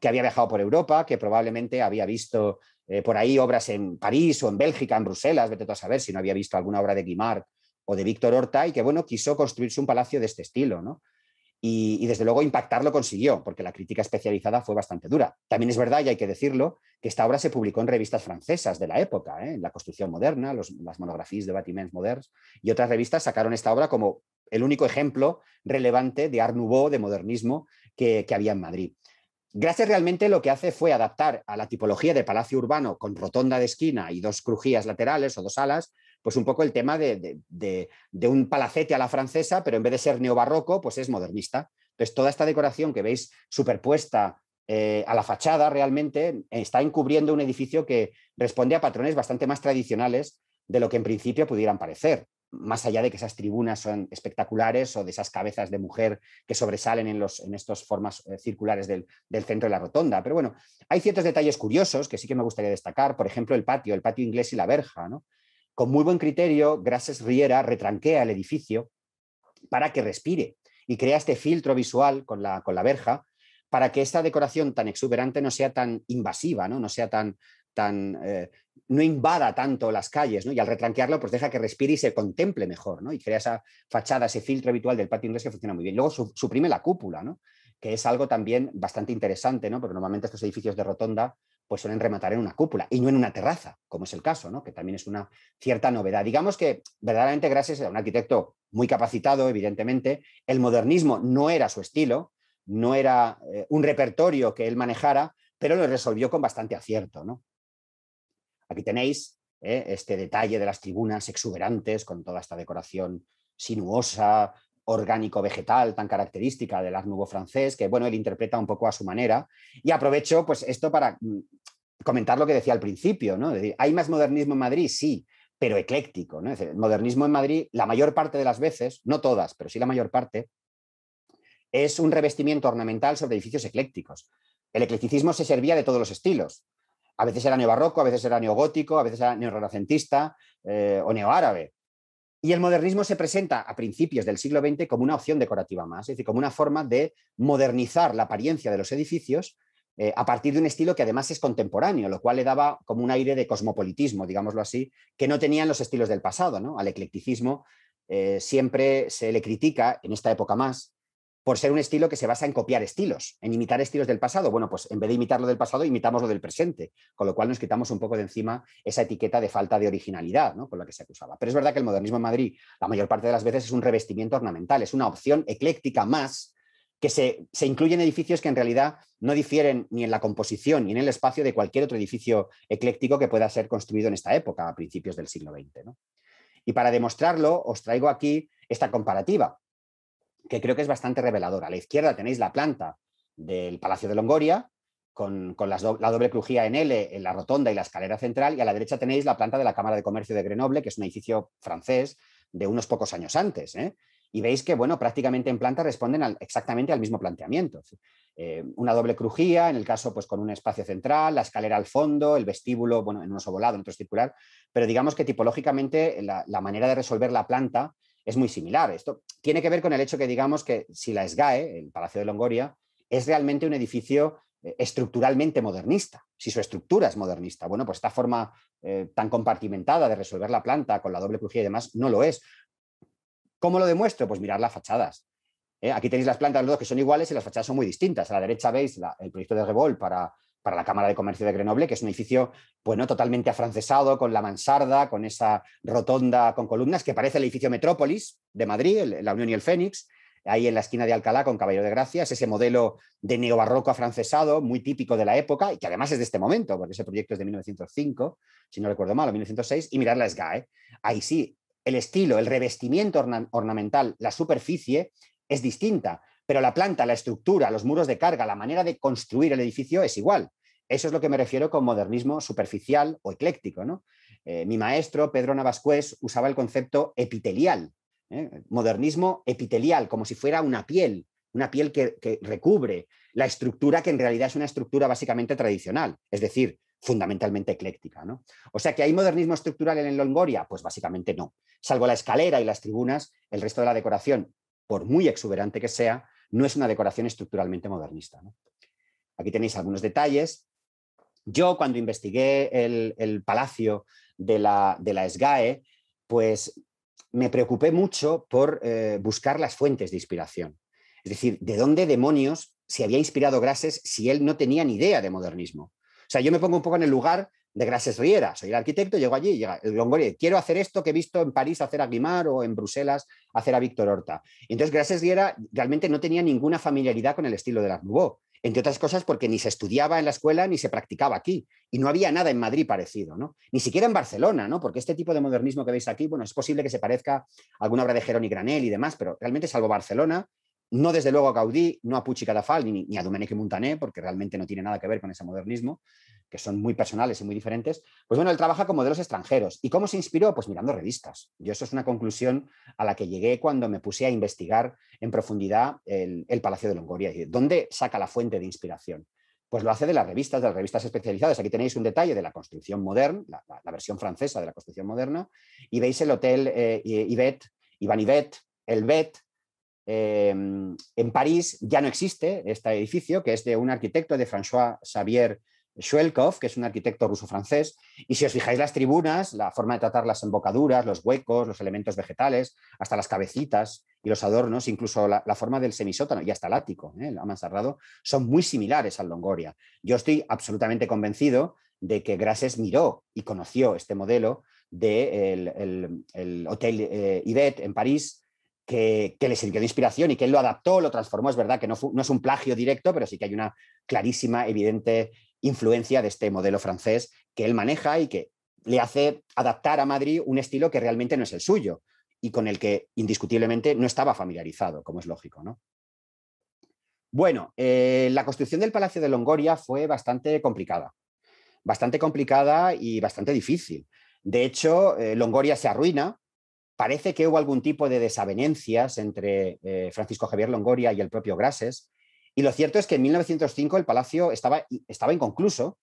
que había viajado por Europa, que probablemente había visto eh, por ahí obras en París o en Bélgica, en Bruselas, vete tú a saber si no había visto alguna obra de Guimard o de Víctor Horta y que, bueno, quiso construirse un palacio de este estilo, ¿no? Y, desde luego impactar lo consiguió, porque la crítica especializada fue bastante dura. También es verdad, y hay que decirlo, que esta obra se publicó en revistas francesas de la época, ¿eh? en La Construcción Moderna, las monografías de Batiments Moderns, y otras revistas sacaron esta obra como el único ejemplo relevante de Art Nouveau, de modernismo que, había en Madrid. Gracias realmente lo que hace fue adaptar a la tipología de palacio urbano con rotonda de esquina y dos crujías laterales o dos alas, pues un poco el tema de, un palacete a la francesa, pero en vez de ser neobarroco, pues es modernista. Entonces, toda esta decoración que veis superpuesta eh, a la fachada realmente está encubriendo un edificio que responde a patrones bastante más tradicionales de lo que en principio pudieran parecer más allá de que esas tribunas son espectaculares o de esas cabezas de mujer que sobresalen en, en estas formas eh, circulares del, centro de la rotonda. Pero bueno, hay ciertos detalles curiosos que sí que me gustaría destacar, por ejemplo, el patio, el patio inglés y la verja. Con muy buen criterio, Grases Riera retranquea el edificio para que respire y crea este filtro visual con la, con la verja para que esta decoración tan exuberante no sea tan invasiva, no, no sea tan, tan eh, no invada tanto las calles, ¿no? Y al retranquearlo, pues deja que respire y se contemple mejor, ¿no? Y crea esa fachada, ese filtro habitual del patio inglés que funciona muy bien. Luego suprime la cúpula, ¿no? Que es algo también bastante interesante, ¿no? Porque normalmente estos edificios de rotonda pues suelen rematar en una cúpula y no en una terraza, como es el caso, ¿no? Que también es una cierta novedad. Digamos que verdaderamente gracias a un arquitecto muy capacitado, evidentemente, el modernismo no era su estilo, no era eh, un repertorio que él manejara, pero lo resolvió con bastante acierto, ¿no? Aquí tenéis ¿eh? este detalle de las tribunas exuberantes con toda esta decoración sinuosa, orgánico-vegetal tan característica del Art Nouveau francés, que bueno, él interpreta un poco a su manera. Y aprovecho pues esto para mm, comentar lo que decía al principio, ¿no? ¿hay más modernismo en Madrid? Sí, pero ecléctico, el modernismo en Madrid, la mayor parte de las veces, no todas, pero sí la mayor parte, es un revestimiento ornamental sobre edificios eclécticos. El eclecticismo se servía de todos los estilos a veces era neobarroco, a veces era neogótico, a veces era neorrenacentista eh, o neoárabe. Y el modernismo se presenta a principios del siglo XX como una opción decorativa más, es decir, como una forma de modernizar la apariencia de los edificios eh, a partir de un estilo que además es contemporáneo, lo cual le daba como un aire de cosmopolitismo, digámoslo así, que no tenían los estilos del pasado. ¿no? Al eclecticismo eh, siempre se le critica, en esta época más, por ser un estilo que se basa en copiar estilos, en imitar estilos del pasado. Bueno, pues en vez de imitar lo del pasado, imitamos lo del presente, con lo cual nos quitamos un poco de encima esa etiqueta de falta de originalidad con la que se acusaba. Pero es verdad que el modernismo en Madrid, la mayor parte de las veces, es un revestimiento ornamental, es una opción ecléctica más que se, incluye en edificios que en realidad no difieren ni en la composición ni en el espacio de cualquier otro edificio ecléctico que pueda ser construido en esta época, a principios del siglo XX. Y para demostrarlo, os traigo aquí esta comparativa que creo que es bastante reveladora. A la izquierda tenéis la planta del Palacio de Longoria, con, las la doble crujía en L, en la rotonda y la escalera central, y a la derecha tenéis la planta de la Cámara de Comercio de Grenoble, que es un edificio francés de unos pocos años antes. ¿eh? Y veis que, bueno, prácticamente en planta responden exactamente al mismo planteamiento. Eh, una doble crujía, en el caso, pues con un espacio central, la escalera al fondo, el vestíbulo, bueno, en uno volado, en otro circular, pero digamos que tipológicamente la manera de resolver la planta es muy similar. Esto tiene que ver con el hecho que digamos que si la SGAE, el Palacio de Longoria, es realmente un edificio eh, estructuralmente modernista, si su estructura es modernista. Bueno, pues esta forma eh, tan compartimentada de resolver la planta con la doble crujía y demás no lo es. ¿Cómo lo demuestro? Pues mirar las fachadas. Eh, aquí tenéis las plantas los dos que son iguales y las fachadas son muy distintas. A la derecha veis el proyecto de Revol para para la Cámara de Comercio de Grenoble, que es un edificio, totalmente afrancesado, con la mansarda, con esa rotonda con columnas, que parece el edificio Metrópolis de Madrid, la Unión y el Fénix, ahí en la esquina de Alcalá con Caballero de Gracias, ese modelo de neobarroco afrancesado, muy típico de la época, y que además es de este momento, porque ese proyecto es de 1905, si no recuerdo mal, o 1906, y mirar la SGAE. ¿eh? Ahí sí, el estilo, el revestimiento ornamental, la superficie es distinta, pero la planta, la estructura, los muros de carga, la manera de construir el edificio es igual. Eso es lo que me refiero con modernismo superficial o ecléctico. ¿no? Eh, mi maestro, Pedro Navascués, usaba el concepto epitelial, ¿eh? modernismo epitelial, como si fuera una piel, una piel que, recubre la estructura que en realidad es una estructura básicamente tradicional, es decir, fundamentalmente ecléctica. O sea que hay modernismo estructural en el Longoria, pues básicamente no. Salvo la escalera y las tribunas, el resto de la decoración, por muy exuberante que sea, no es una decoración estructuralmente modernista. Aquí tenéis algunos detalles. Yo cuando investigué el, palacio de la, SGAE, e, pues me preocupé mucho por eh, buscar las fuentes de inspiración. Es decir, ¿de dónde demonios se había inspirado Grases si él no tenía ni idea de modernismo? O sea, yo me pongo un poco en el lugar de Gracias Riera. Soy el arquitecto, llego allí, llega el eh, Longoria, quiero hacer esto que he visto en París hacer a Guimar o en Bruselas hacer a Víctor Horta. entonces Gracias Riera realmente no tenía ninguna familiaridad con el estilo de la Nouveau, entre otras cosas porque ni se estudiaba en la escuela ni se practicaba aquí. Y no había nada en Madrid parecido, ¿no? Ni siquiera en Barcelona, ¿no? Porque este tipo de modernismo que veis aquí, bueno, es posible que se parezca a alguna obra de Jerónimo Granel y demás, pero realmente salvo Barcelona, no desde luego a Gaudí, no a Pucci Calafal, ni, ni, a Domenico Montaner, porque realmente no tiene nada que ver con ese modernismo, que son muy personales y muy diferentes. Pues bueno, él trabaja con modelos extranjeros. ¿Y cómo se inspiró? Pues mirando revistas. Yo eso es una conclusión a la que llegué cuando me puse a investigar en profundidad el, Palacio de Longoria. ¿Dónde saca la fuente de inspiración? Pues lo hace de las revistas, de las revistas especializadas. Aquí tenéis un detalle de la construcción moderna, la, versión francesa de la construcción moderna, y veis el hotel eh, Iván el Bet, Em, en París ya no existe este edificio, que es de un arquitecto de François Xavier Shuelkov, que es un arquitecto ruso-francés. Y si os fijáis las tribunas, la forma de tratar las embocaduras, los huecos, los elementos vegetales, hasta las cabecitas y los adornos, incluso la, forma del semisótano y hasta el ático, el ¿eh? amansarrado, son muy similares al Longoria. Yo estoy absolutamente convencido de que Grases miró y conoció este modelo del de el, Hotel eh, en París, que, le sirvió de inspiración y que él lo adaptó, lo transformó. Es verdad que no, es un plagio directo, pero sí que hay una clarísima, evidente influencia de este modelo francés que él maneja y que le hace adaptar a Madrid un estilo que realmente no es el suyo y con el que indiscutiblemente no estaba familiarizado, como es lógico. ¿no? Bueno, eh, la construcción del Palacio de Longoria fue bastante complicada, bastante complicada y bastante difícil. De hecho, eh, Longoria se arruina parece que hubo algún tipo de desavenencias entre eh, Francisco Javier Longoria y el propio Grases. Y lo cierto es que en 1905 el palacio estaba, estaba inconcluso,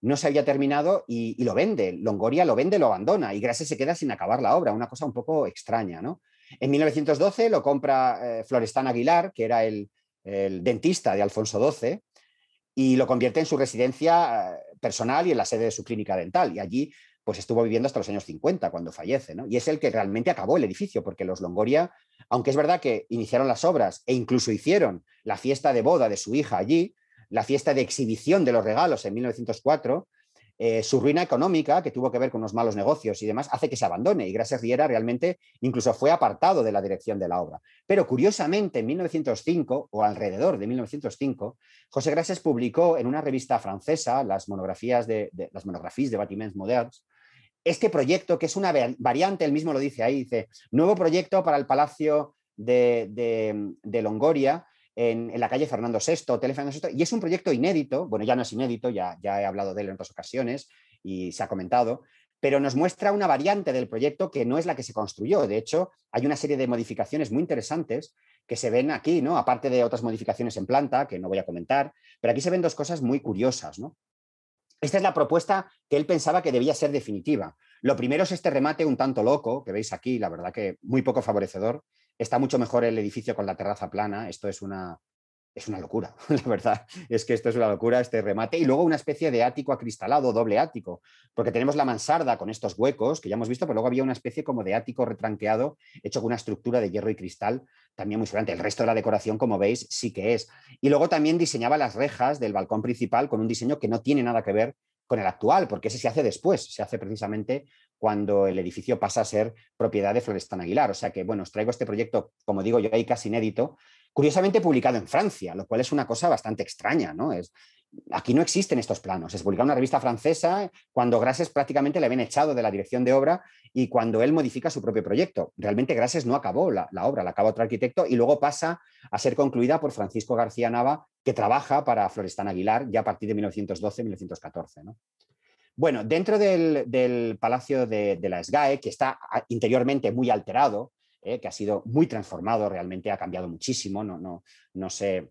no se había terminado y, lo vende. Longoria lo vende, lo abandona y Grases se queda sin acabar la obra, una cosa un poco extraña. ¿no? En 1912 lo compra eh, Florestán Aguilar, que era el, el, dentista de Alfonso XII, y lo convierte en su residencia eh, personal y en la sede de su clínica dental. Y allí pues estuvo viviendo hasta los años 50, cuando fallece, ¿no? Y es el que realmente acabó el edificio, porque los Longoria, aunque es verdad que iniciaron las obras e incluso hicieron la fiesta de boda de su hija allí, la fiesta de exhibición de los regalos en 1904, eh, su ruina económica, que tuvo que ver con unos malos negocios y demás, hace que se abandone. Y Gracias Riera realmente incluso fue apartado de la dirección de la obra. Pero curiosamente, en 1905, o alrededor de 1905, José Gracias publicó en una revista francesa las monografías de, las monografías de Batiments Modernes, este proyecto, que es una variante, él mismo lo dice ahí, dice, nuevo proyecto para el Palacio de, Longoria, en, la calle Fernando VI, teléfono Fernando VI, y es un proyecto inédito, bueno, ya no es inédito, ya, ya he hablado de él en otras ocasiones y se ha comentado, pero nos muestra una variante del proyecto que no es la que se construyó. De hecho, hay una serie de modificaciones muy interesantes que se ven aquí, ¿no? Aparte de otras modificaciones en planta, que no voy a comentar, pero aquí se ven dos cosas muy curiosas, ¿no? Esta es la propuesta que él pensaba que debía ser definitiva. Lo primero es este remate un tanto loco, que veis aquí, la verdad que muy poco favorecedor. Está mucho mejor el edificio con la terraza plana. Esto es una, es una locura, la verdad. Es que esto es una locura, este remate. Y luego una especie de ático acristalado, doble ático, porque tenemos la mansarda con estos huecos que ya hemos visto, pero luego había una especie como de ático retranqueado, hecho con una estructura de hierro y cristal también muy importante El resto de la decoración, como veis, sí que es. Y luego también diseñaba las rejas del balcón principal con un diseño que no tiene nada que ver con el actual, porque ese se hace después, se hace precisamente cuando el edificio pasa a ser propiedad de Florestan Aguilar. O sea que, bueno, os traigo este proyecto, como digo yo, ahí casi inédito, curiosamente publicado en Francia, lo cual es una cosa bastante extraña, ¿no? Es, Aquí no existen estos planos. publicado en una revista francesa cuando Grases prácticamente le habían echado de la dirección de obra y cuando él modifica su propio proyecto. Realmente Grases no acabó la, obra, la acaba otro arquitecto y luego pasa a ser concluida por Francisco García Nava, que trabaja para Florestán Aguilar ya a partir de 1912-1914. Bueno, dentro del, Palacio de, la SGAE, que está ah, interiormente muy alterado, ¿eh? que ha sido muy transformado, realmente ha cambiado muchísimo, no, no, no sé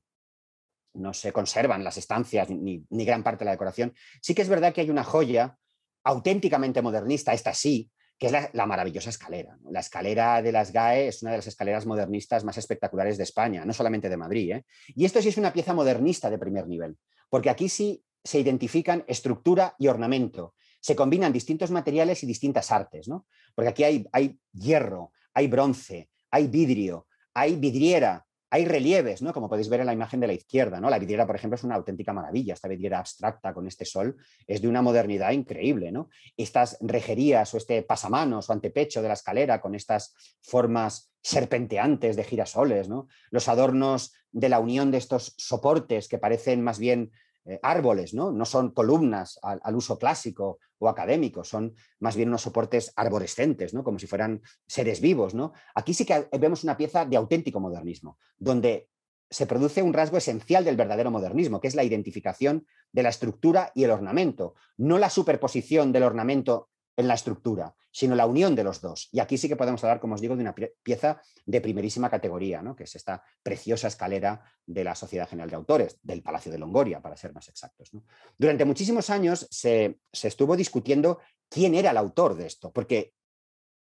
no se conservan las estancias ni, gran parte de la decoración. Sí que es verdad que hay una joya auténticamente modernista, esta sí, que es la, maravillosa escalera. La escalera de las GAE es una de las escaleras modernistas más espectaculares de España, no solamente de Madrid. ¿eh? Y esto sí es una pieza modernista de primer nivel, porque aquí sí se identifican estructura y ornamento. Se combinan distintos materiales y distintas artes, ¿no? Porque aquí hay, hay hierro, hay bronce, hay vidrio, hay vidriera, hay relieves, ¿no? Como podéis ver en la imagen de la izquierda, ¿no? La vidriera, por ejemplo, es una auténtica maravilla. Esta vidriera abstracta con este sol es de una modernidad increíble, ¿no? Estas rejerías o este pasamanos o antepecho de la escalera con estas formas serpenteantes de girasoles, ¿no? Los adornos de la unión de estos soportes que parecen más bien eh, árboles, ¿no? No son columnas al, uso clásico o académico, son más bien unos soportes arborescentes, ¿no? Como si fueran seres vivos, ¿no? Aquí sí que vemos una pieza de auténtico modernismo, donde se produce un rasgo esencial del verdadero modernismo, que es la identificación de la estructura y el ornamento, no la superposición del ornamento en la estructura, sino la unión de los dos. Y aquí sí que podemos hablar, como os digo, de una pieza de primerísima categoría, ¿no? que es esta preciosa escalera de la Sociedad General de Autores, del Palacio de Longoria, para ser más exactos. Durante muchísimos años se, estuvo discutiendo quién era el autor de esto, porque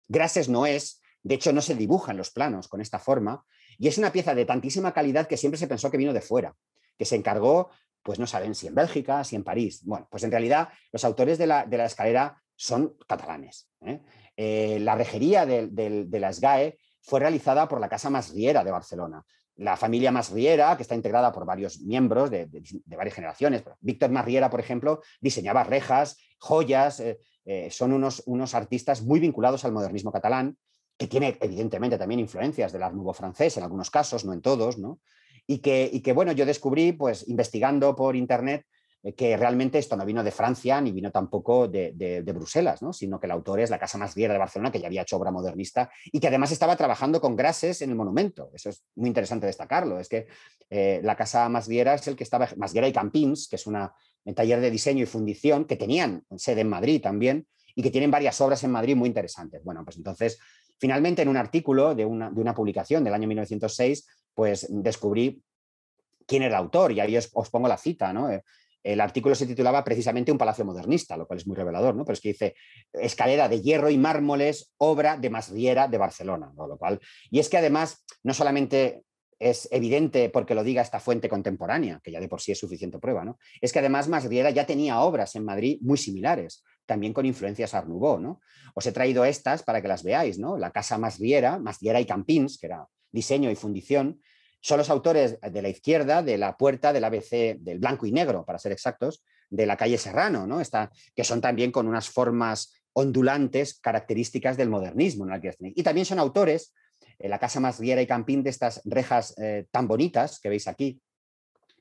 Grases no es, de hecho no se dibujan los planos con esta forma, y es una pieza de tantísima calidad que siempre se pensó que vino de fuera, que se encargó, pues no saben si en Bélgica, si en París. Bueno, pues en realidad los autores de la escalera son catalanes. ¿eh? Eh, la rejería de, la SGAE fue realizada por la Casa Masriera de Barcelona. La familia Masriera, que está integrada por varios miembros de, varias generaciones. Víctor Masriera, por ejemplo, diseñaba rejas, joyas, eh, son unos, unos artistas muy vinculados al modernismo catalán, que tiene evidentemente también influencias del art nouveau francés en algunos casos, no en todos, Y que, y que, bueno, yo descubrí, pues investigando por internet, eh, que realmente esto no vino de Francia ni vino tampoco de, Bruselas, sino que el autor es la Casa Más de Barcelona, que ya había hecho obra modernista y que además estaba trabajando con Grases en el monumento. Eso es muy interesante destacarlo. Es que eh, la Casa Más es el que estaba, Más y Campins, que es una, un taller de diseño y fundición, que tenían sede en Madrid también y que tienen varias obras en Madrid muy interesantes. Bueno, pues entonces, finalmente en un artículo de una, de una publicación del año 1906, pues descubrí quién era el autor y ahí os pongo la cita, ¿no? Eh, el artículo se titulaba precisamente Un palacio modernista, lo cual es muy revelador, ¿no? Pero es que dice escalera de hierro y mármoles, obra de Masriera de Barcelona, lo cual. Y es que además no solamente es evidente porque lo diga esta fuente contemporánea, que ya de por sí es suficiente prueba, ¿no? Es que además Masriera ya tenía obras en Madrid muy similares, también con influencias Art ¿no? Os he traído estas para que las veáis, ¿no? La casa Masriera, Masriera y Campins, que era diseño y fundición, son los autores de la izquierda, de la puerta del ABC, del blanco y negro, para ser exactos, de la calle Serrano, ¿no? Está, que son también con unas formas ondulantes características del modernismo. Y también son autores, eh, la Casa más riera y Campín, de estas rejas eh, tan bonitas que veis aquí,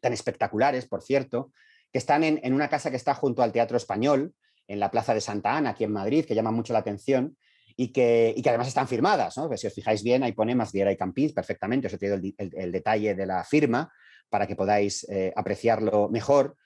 tan espectaculares, por cierto, que están en, en una casa que está junto al Teatro Español, en la Plaza de Santa Ana, aquí en Madrid, que llama mucho la atención, y que, además están firmadas, pues si os fijáis bien, ahí pone Masdiera y Campins perfectamente, os he traído el, detalle de la firma para que podáis eh, apreciarlo mejor.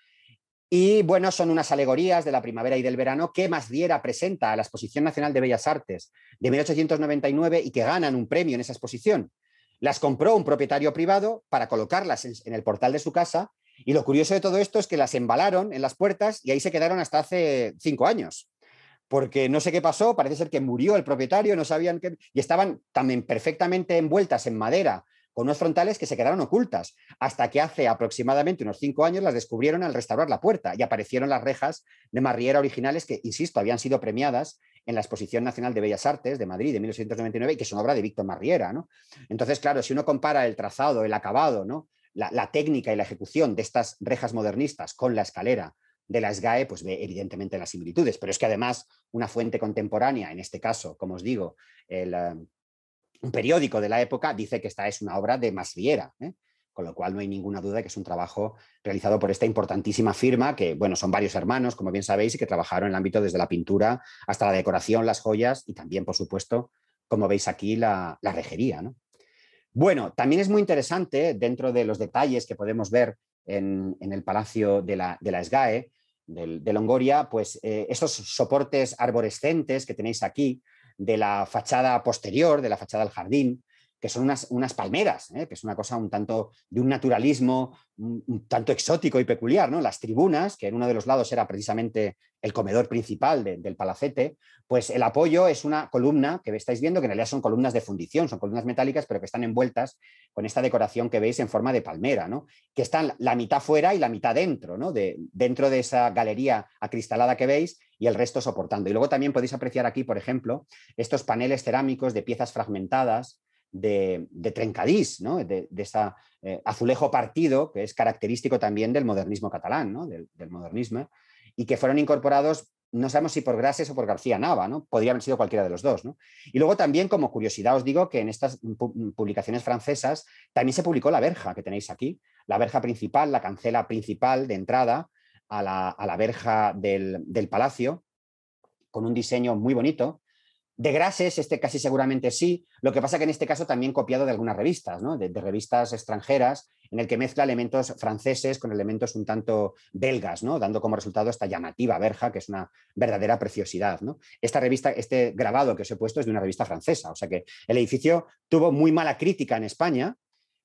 Y bueno, son unas alegorías de la primavera y del verano que Masdiera presenta a la Exposición Nacional de Bellas Artes de 1899 y que ganan un premio en esa exposición. Las compró un propietario privado para colocarlas en el portal de su casa y lo curioso de todo esto es que las embalaron en las puertas y ahí se quedaron hasta hace cinco años porque no sé qué pasó, parece ser que murió el propietario, no sabían qué, y estaban también perfectamente envueltas en madera con unos frontales que se quedaron ocultas, hasta que hace aproximadamente unos cinco años las descubrieron al restaurar la puerta y aparecieron las rejas de Marriera originales que, insisto, habían sido premiadas en la Exposición Nacional de Bellas Artes de Madrid de 1999, que es una obra de Víctor Marriera. Entonces, claro, si uno compara el trazado, el acabado, la técnica y la ejecución de estas rejas modernistas con la escalera de la SGAE pues ve evidentemente las similitudes, pero es que además una fuente contemporánea, en este caso, como os digo, el, eh, un periódico de la época dice que esta es una obra de Masriera, ¿eh? con lo cual no hay ninguna duda de que es un trabajo realizado por esta importantísima firma, que bueno, son varios hermanos, como bien sabéis, y que trabajaron en el ámbito desde la pintura hasta la decoración, las joyas y también, por supuesto, como veis aquí, la, rejería. Bueno, también es muy interesante, dentro de los detalles que podemos ver en, el Palacio de la, de la SGAE, de Longoria, pues eh, estos soportes arborescentes que tenéis aquí de la fachada posterior, de la fachada del jardín, que son unas, palmeras, ¿eh? que es una cosa un tanto de un naturalismo un, tanto exótico y peculiar, ¿no? Las tribunas, que en uno de los lados era precisamente el comedor principal del palacete, pues el apoyo es una columna que estáis viendo, que en realidad son columnas de fundición, son columnas metálicas, pero que están envueltas con esta decoración que veis en forma de palmera, ¿no? Que están la mitad fuera y la mitad dentro, De, dentro de esa galería acristalada que veis y el resto soportando. Y luego también podéis apreciar aquí, por ejemplo, estos paneles cerámicos de piezas fragmentadas de, trencadís, de, este azulejo partido que es característico también del modernismo catalán, del, modernismo, y que fueron incorporados, no sabemos si por Grases o por García Nava, ¿no? podría haber sido cualquiera de los dos. Y luego también, como curiosidad, os digo que en estas publicaciones francesas también se publicó la verja que tenéis aquí, la verja principal, la cancela principal de entrada a la, verja del palacio, con un diseño muy bonito de Grases, este casi seguramente sí, lo que pasa que en este caso también copiado de algunas revistas, de, revistas extranjeras, en el que mezcla elementos franceses con elementos un tanto belgas, ¿no? dando como resultado esta llamativa verja, que es una verdadera preciosidad. Esta revista, este grabado que os he puesto es de una revista francesa, o sea que el edificio tuvo muy mala crítica en España,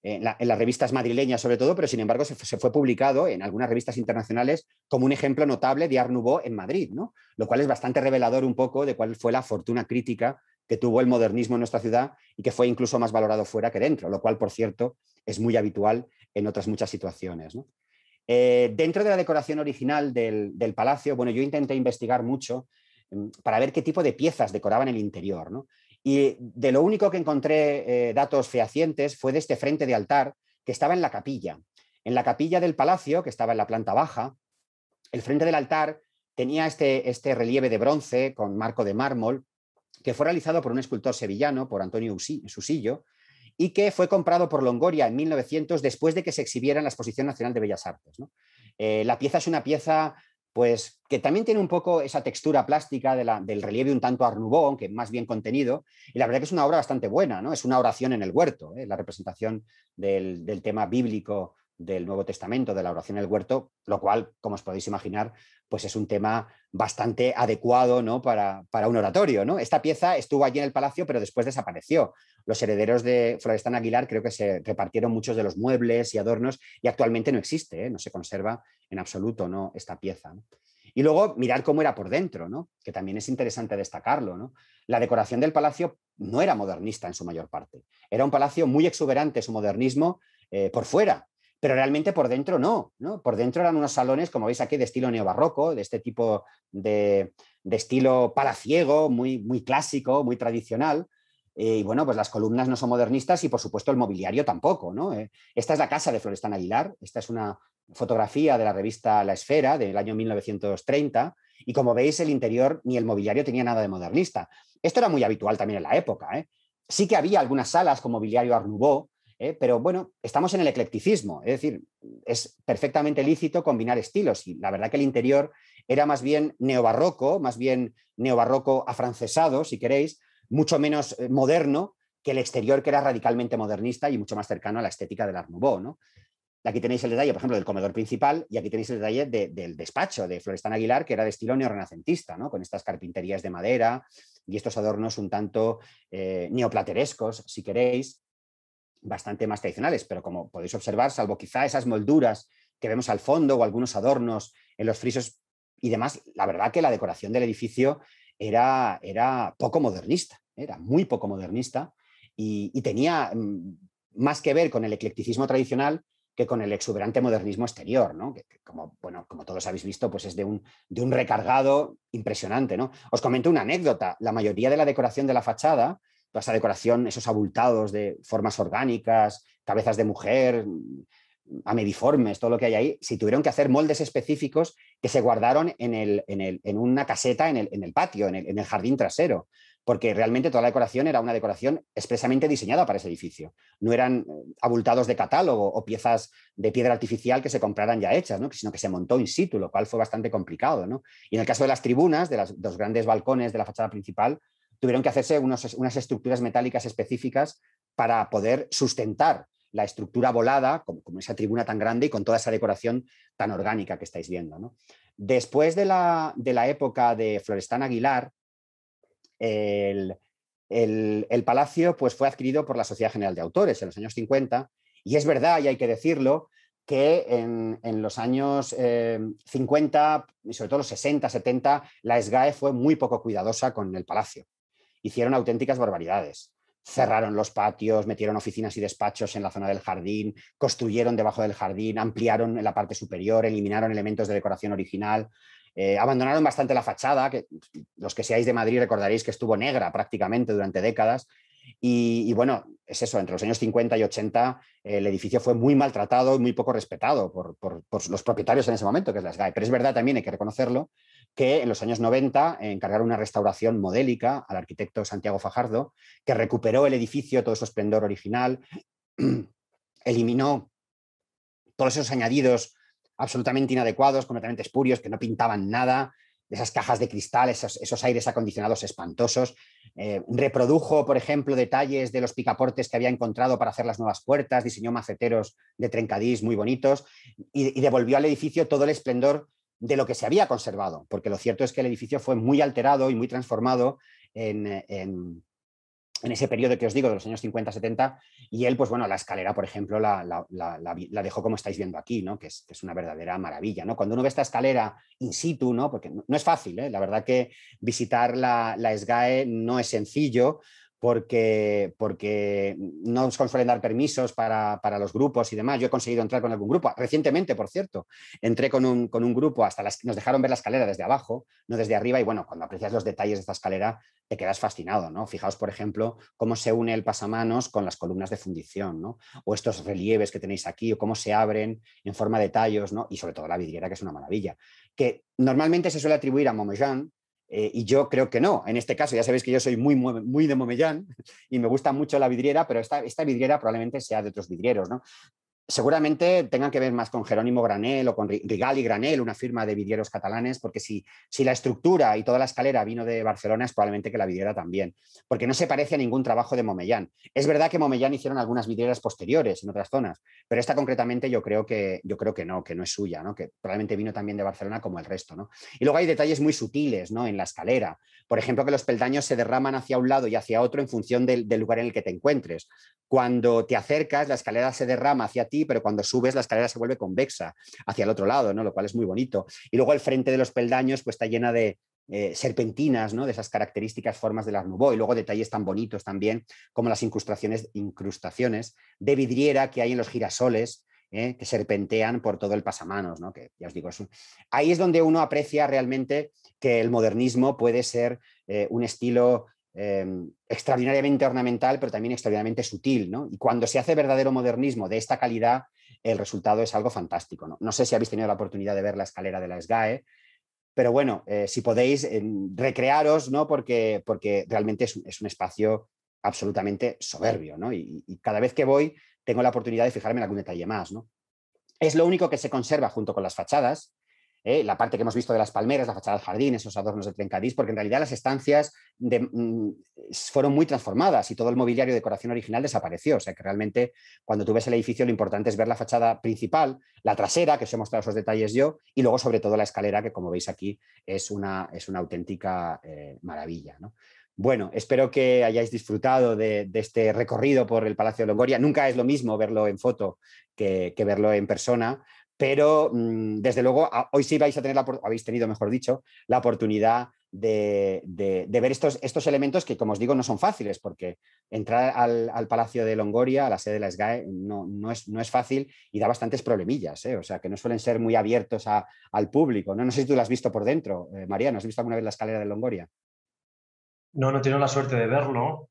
eh, en, las revistas madrileñas sobre todo, pero sin embargo se, fue publicado en algunas revistas internacionales como un ejemplo notable de Art Nouveau en Madrid, lo cual es bastante revelador un poco de cuál fue la fortuna crítica que tuvo el modernismo en nuestra ciudad y que fue incluso más valorado fuera que dentro, lo cual, por cierto, es muy habitual en otras muchas situaciones. Eh, dentro de la decoración original del, palacio, bueno, yo intenté investigar mucho mm, para ver qué tipo de piezas decoraban el interior, y de lo único que encontré eh, datos fehacientes fue de este frente de altar que estaba en la capilla. En la capilla del palacio, que estaba en la planta baja, el frente del altar tenía este, este relieve de bronce con marco de mármol, que fue realizado por un escultor sevillano, por Antonio Susillo, y que fue comprado por Longoria en 1900 después de que se exhibiera en la Exposición Nacional de Bellas Artes. Eh, la pieza es una pieza pues que también tiene un poco esa textura plástica la, del relieve un tanto arnubón, que más bien contenido, y la verdad que es una obra bastante buena, ¿no? Es una oración en el huerto, ¿eh? la representación del, tema bíblico del Nuevo Testamento, de la oración en el huerto, lo cual, como os podéis imaginar, pues es un tema bastante adecuado ¿no? para, para un oratorio. ¿no? Esta pieza estuvo allí en el palacio, pero después desapareció los herederos de Florestán Aguilar creo que se repartieron muchos de los muebles y adornos y actualmente no existe, ¿eh? no se conserva en absoluto ¿no? esta pieza. Y luego mirar cómo era por dentro, ¿no? que también es interesante destacarlo. ¿no? La decoración del palacio no era modernista en su mayor parte. Era un palacio muy exuberante su modernismo eh, por fuera, pero realmente por dentro no, no, Por dentro eran unos salones, como veis aquí, de estilo neobarroco, de este tipo de, de estilo palaciego, muy, muy clásico, muy tradicional, eh, y bueno, pues las columnas no son modernistas y por supuesto el mobiliario tampoco. ¿no? Eh, esta es la casa de Florestán Aguilar, esta es una fotografía de la revista La Esfera del año 1930 y como veis el interior ni el mobiliario tenía nada de modernista. Esto era muy habitual también en la época. ¿eh? Sí que había algunas salas con mobiliario Art pero bueno, estamos en el eclecticismo, es decir, es perfectamente lícito combinar estilos y la verdad que el interior era más bien neobarroco, más bien neobarroco afrancesado, si queréis, mucho menos eh, moderno que el exterior, que era radicalmente modernista y mucho más cercano a la estética del Art Nouveau. ¿no? Aquí tenéis el detalle, por ejemplo, del comedor principal y aquí tenéis el detalle del despacho de Florestan Aguilar, que era de estilo neorrenacentista, ¿no? con estas carpinterías de madera y estos adornos un tanto eh, neoplaterescos, si queréis, bastante más tradicionales, pero como podéis observar, salvo quizá esas molduras que vemos al fondo o algunos adornos en los frisos y demás, la verdad que la decoración del edificio era, era poco modernista era muy poco modernista y, tenía mm, más que ver con el eclecticismo tradicional que con el exuberante modernismo exterior, ¿no? que, como, bueno, como todos habéis visto, pues es de un, de un recargado impresionante. ¿no? Os comento una anécdota. La mayoría de la decoración de la fachada, toda esa decoración, esos abultados de formas orgánicas, cabezas de mujer, mm, amediformes, todo lo que hay ahí, si tuvieron que hacer moldes específicos que se guardaron en, el, en, el, en una caseta en el, en el patio, en el, jardín trasero porque realmente toda la decoración era una decoración expresamente diseñada para ese edificio. No eran eh, abultados de catálogo o piezas de piedra artificial que se compraran ya hechas, sino que se montó in situ, lo cual fue bastante complicado. Y en el caso de las tribunas, de, los dos grandes balcones de la fachada principal, tuvieron que hacerse unas estructuras metálicas específicas para poder sustentar la estructura volada, como, esa tribuna tan grande y con toda esa decoración tan orgánica que estáis viendo. Después de la, de la época de Florestán Aguilar, el, palacio pues, fue adquirido por la Sociedad General de Autores en los años 50, y es verdad, y hay que decirlo, que en, los años 50, eh, y sobre todo los 60, 70, la SGAE fue muy poco cuidadosa con el palacio. Hicieron auténticas barbaridades cerraron los patios, metieron oficinas y despachos en la zona del jardín, construyeron debajo del jardín, ampliaron la parte superior, eliminaron elementos de decoración original. Eh, abandonaron bastante la fachada, que los que seáis de Madrid recordaréis que estuvo negra prácticamente durante décadas. Y, bueno, es eso, entre los años 50 y 80 eh, el edificio fue muy maltratado y muy poco respetado por, los propietarios en ese momento, que es la Pero es verdad también, hay que reconocerlo, que en los años 90 encargaron una restauración modélica al arquitecto Santiago Fajardo, que recuperó el edificio, todo su esplendor original, eliminó todos esos añadidos absolutamente inadecuados, completamente espurios, que no pintaban nada, esas cajas de cristal, esos, aires acondicionados espantosos. Eh, reprodujo, por ejemplo, detalles de los picaportes que había encontrado para hacer las nuevas puertas, diseñó maceteros de trencadís muy bonitos y, devolvió al edificio todo el esplendor de lo que se había conservado, porque lo cierto es que el edificio fue muy alterado y muy transformado en, en ese periodo que os digo de los años 50-70, y él, pues bueno, la escalera, por ejemplo, la, la, la, dejó como estáis viendo aquí, ¿no? Que es, una verdadera maravilla, ¿no? Cuando uno ve esta escalera in situ, ¿no? Porque no, es fácil, ¿eh? La verdad que visitar la, SGAE no es sencillo, porque, porque no nos suelen dar permisos para, para, los grupos y demás. Yo he conseguido entrar con algún grupo, recientemente, por cierto. Entré con un, con grupo, hasta las, nos dejaron ver la escalera desde abajo, no desde arriba, y bueno, cuando aprecias los detalles de esta escalera, te quedas fascinado, ¿no? Fijaos, por ejemplo, cómo se une el pasamanos con las columnas de fundición, ¿no? O estos relieves que tenéis aquí, o cómo se abren en forma de tallos, Y sobre todo la vidriera, que es una maravilla, que normalmente se suele atribuir a Momoyan, eh, y yo creo que no. En este caso, ya sabéis que yo soy muy, muy de Momellán y me gusta mucho la vidriera, pero esta, esta vidriera probablemente sea de otros vidrieros, ¿no? seguramente tengan que ver más con Jerónimo Granel o con Rigali y Granel, una firma de vidrieros catalanes, porque si, si la estructura y toda la escalera vino de Barcelona, es probablemente que la vidriera también, porque no se parece a ningún trabajo de Momellán. Es verdad que Momellán hicieron algunas vidrieras posteriores en otras zonas, pero esta concretamente yo creo que, yo creo que no, que no es suya, ¿no? que probablemente vino también de Barcelona como el resto. ¿no? Y luego hay detalles muy sutiles ¿no? en la escalera, por ejemplo, que los peldaños se derraman hacia un lado y hacia otro en función del lugar en el que te encuentres. Cuando te acercas, la escalera se derrama hacia ti pero cuando subes la escalera se vuelve convexa hacia el otro lado, ¿no? Lo cual es muy bonito. Y luego el frente de los peldaños pues está llena de, eh, serpentinas, ¿no? de esas características formas de las Nouveau, y luego detalles tan bonitos también como las incrustaciones, incrustaciones de vidriera que hay en los girasoles, ¿eh? que serpentean por todo el pasamanos, que ya os digo, ahí es donde uno aprecia realmente que el modernismo puede ser eh, un estilo Em, extraordinariamente ornamental, pero también extraordinariamente sutil. ¿no? Y cuando se hace verdadero modernismo de esta calidad, el resultado es algo fantástico. No, sé si habéis tenido la oportunidad de ver la escalera de la SGAE, pero bueno, eh, si podéis em, recrearos, ¿no? porque, porque realmente es un, espacio absolutamente soberbio. Y, cada vez que voy, tengo la oportunidad de fijarme en algún detalle más. ¿no? Es lo único que se conserva junto con las fachadas, ¿eh? la parte que hemos visto de las palmeras, la fachada del jardín, esos adornos de Trencadís, porque en realidad las estancias mm, fueron muy transformadas y todo el mobiliario de decoración original desapareció. O sea que realmente cuando tú ves el edificio lo importante es ver la fachada principal, la trasera, que os he mostrado esos detalles yo, y luego sobre todo la escalera, que como veis aquí es una, es una auténtica eh, maravilla. Bueno, espero que hayáis disfrutado de, este recorrido por el Palacio de Longoria. Nunca es lo mismo verlo en foto que verlo en persona, pero mm, desde luego hoy sí vais a tener, la, habéis tenido, mejor dicho, la oportunidad de, ver estos, elementos que, como os digo, no son fáciles, porque entrar al, Palacio de Longoria, a la sede de la SGAE, no, es, fácil y da bastantes problemillas, ¿eh? o sea, que no suelen ser muy abiertos al público. ¿no? sé si tú lo has visto por dentro, eh, María, ¿no ¿has visto alguna vez la escalera de Longoria? No, no he tenido la suerte de verlo.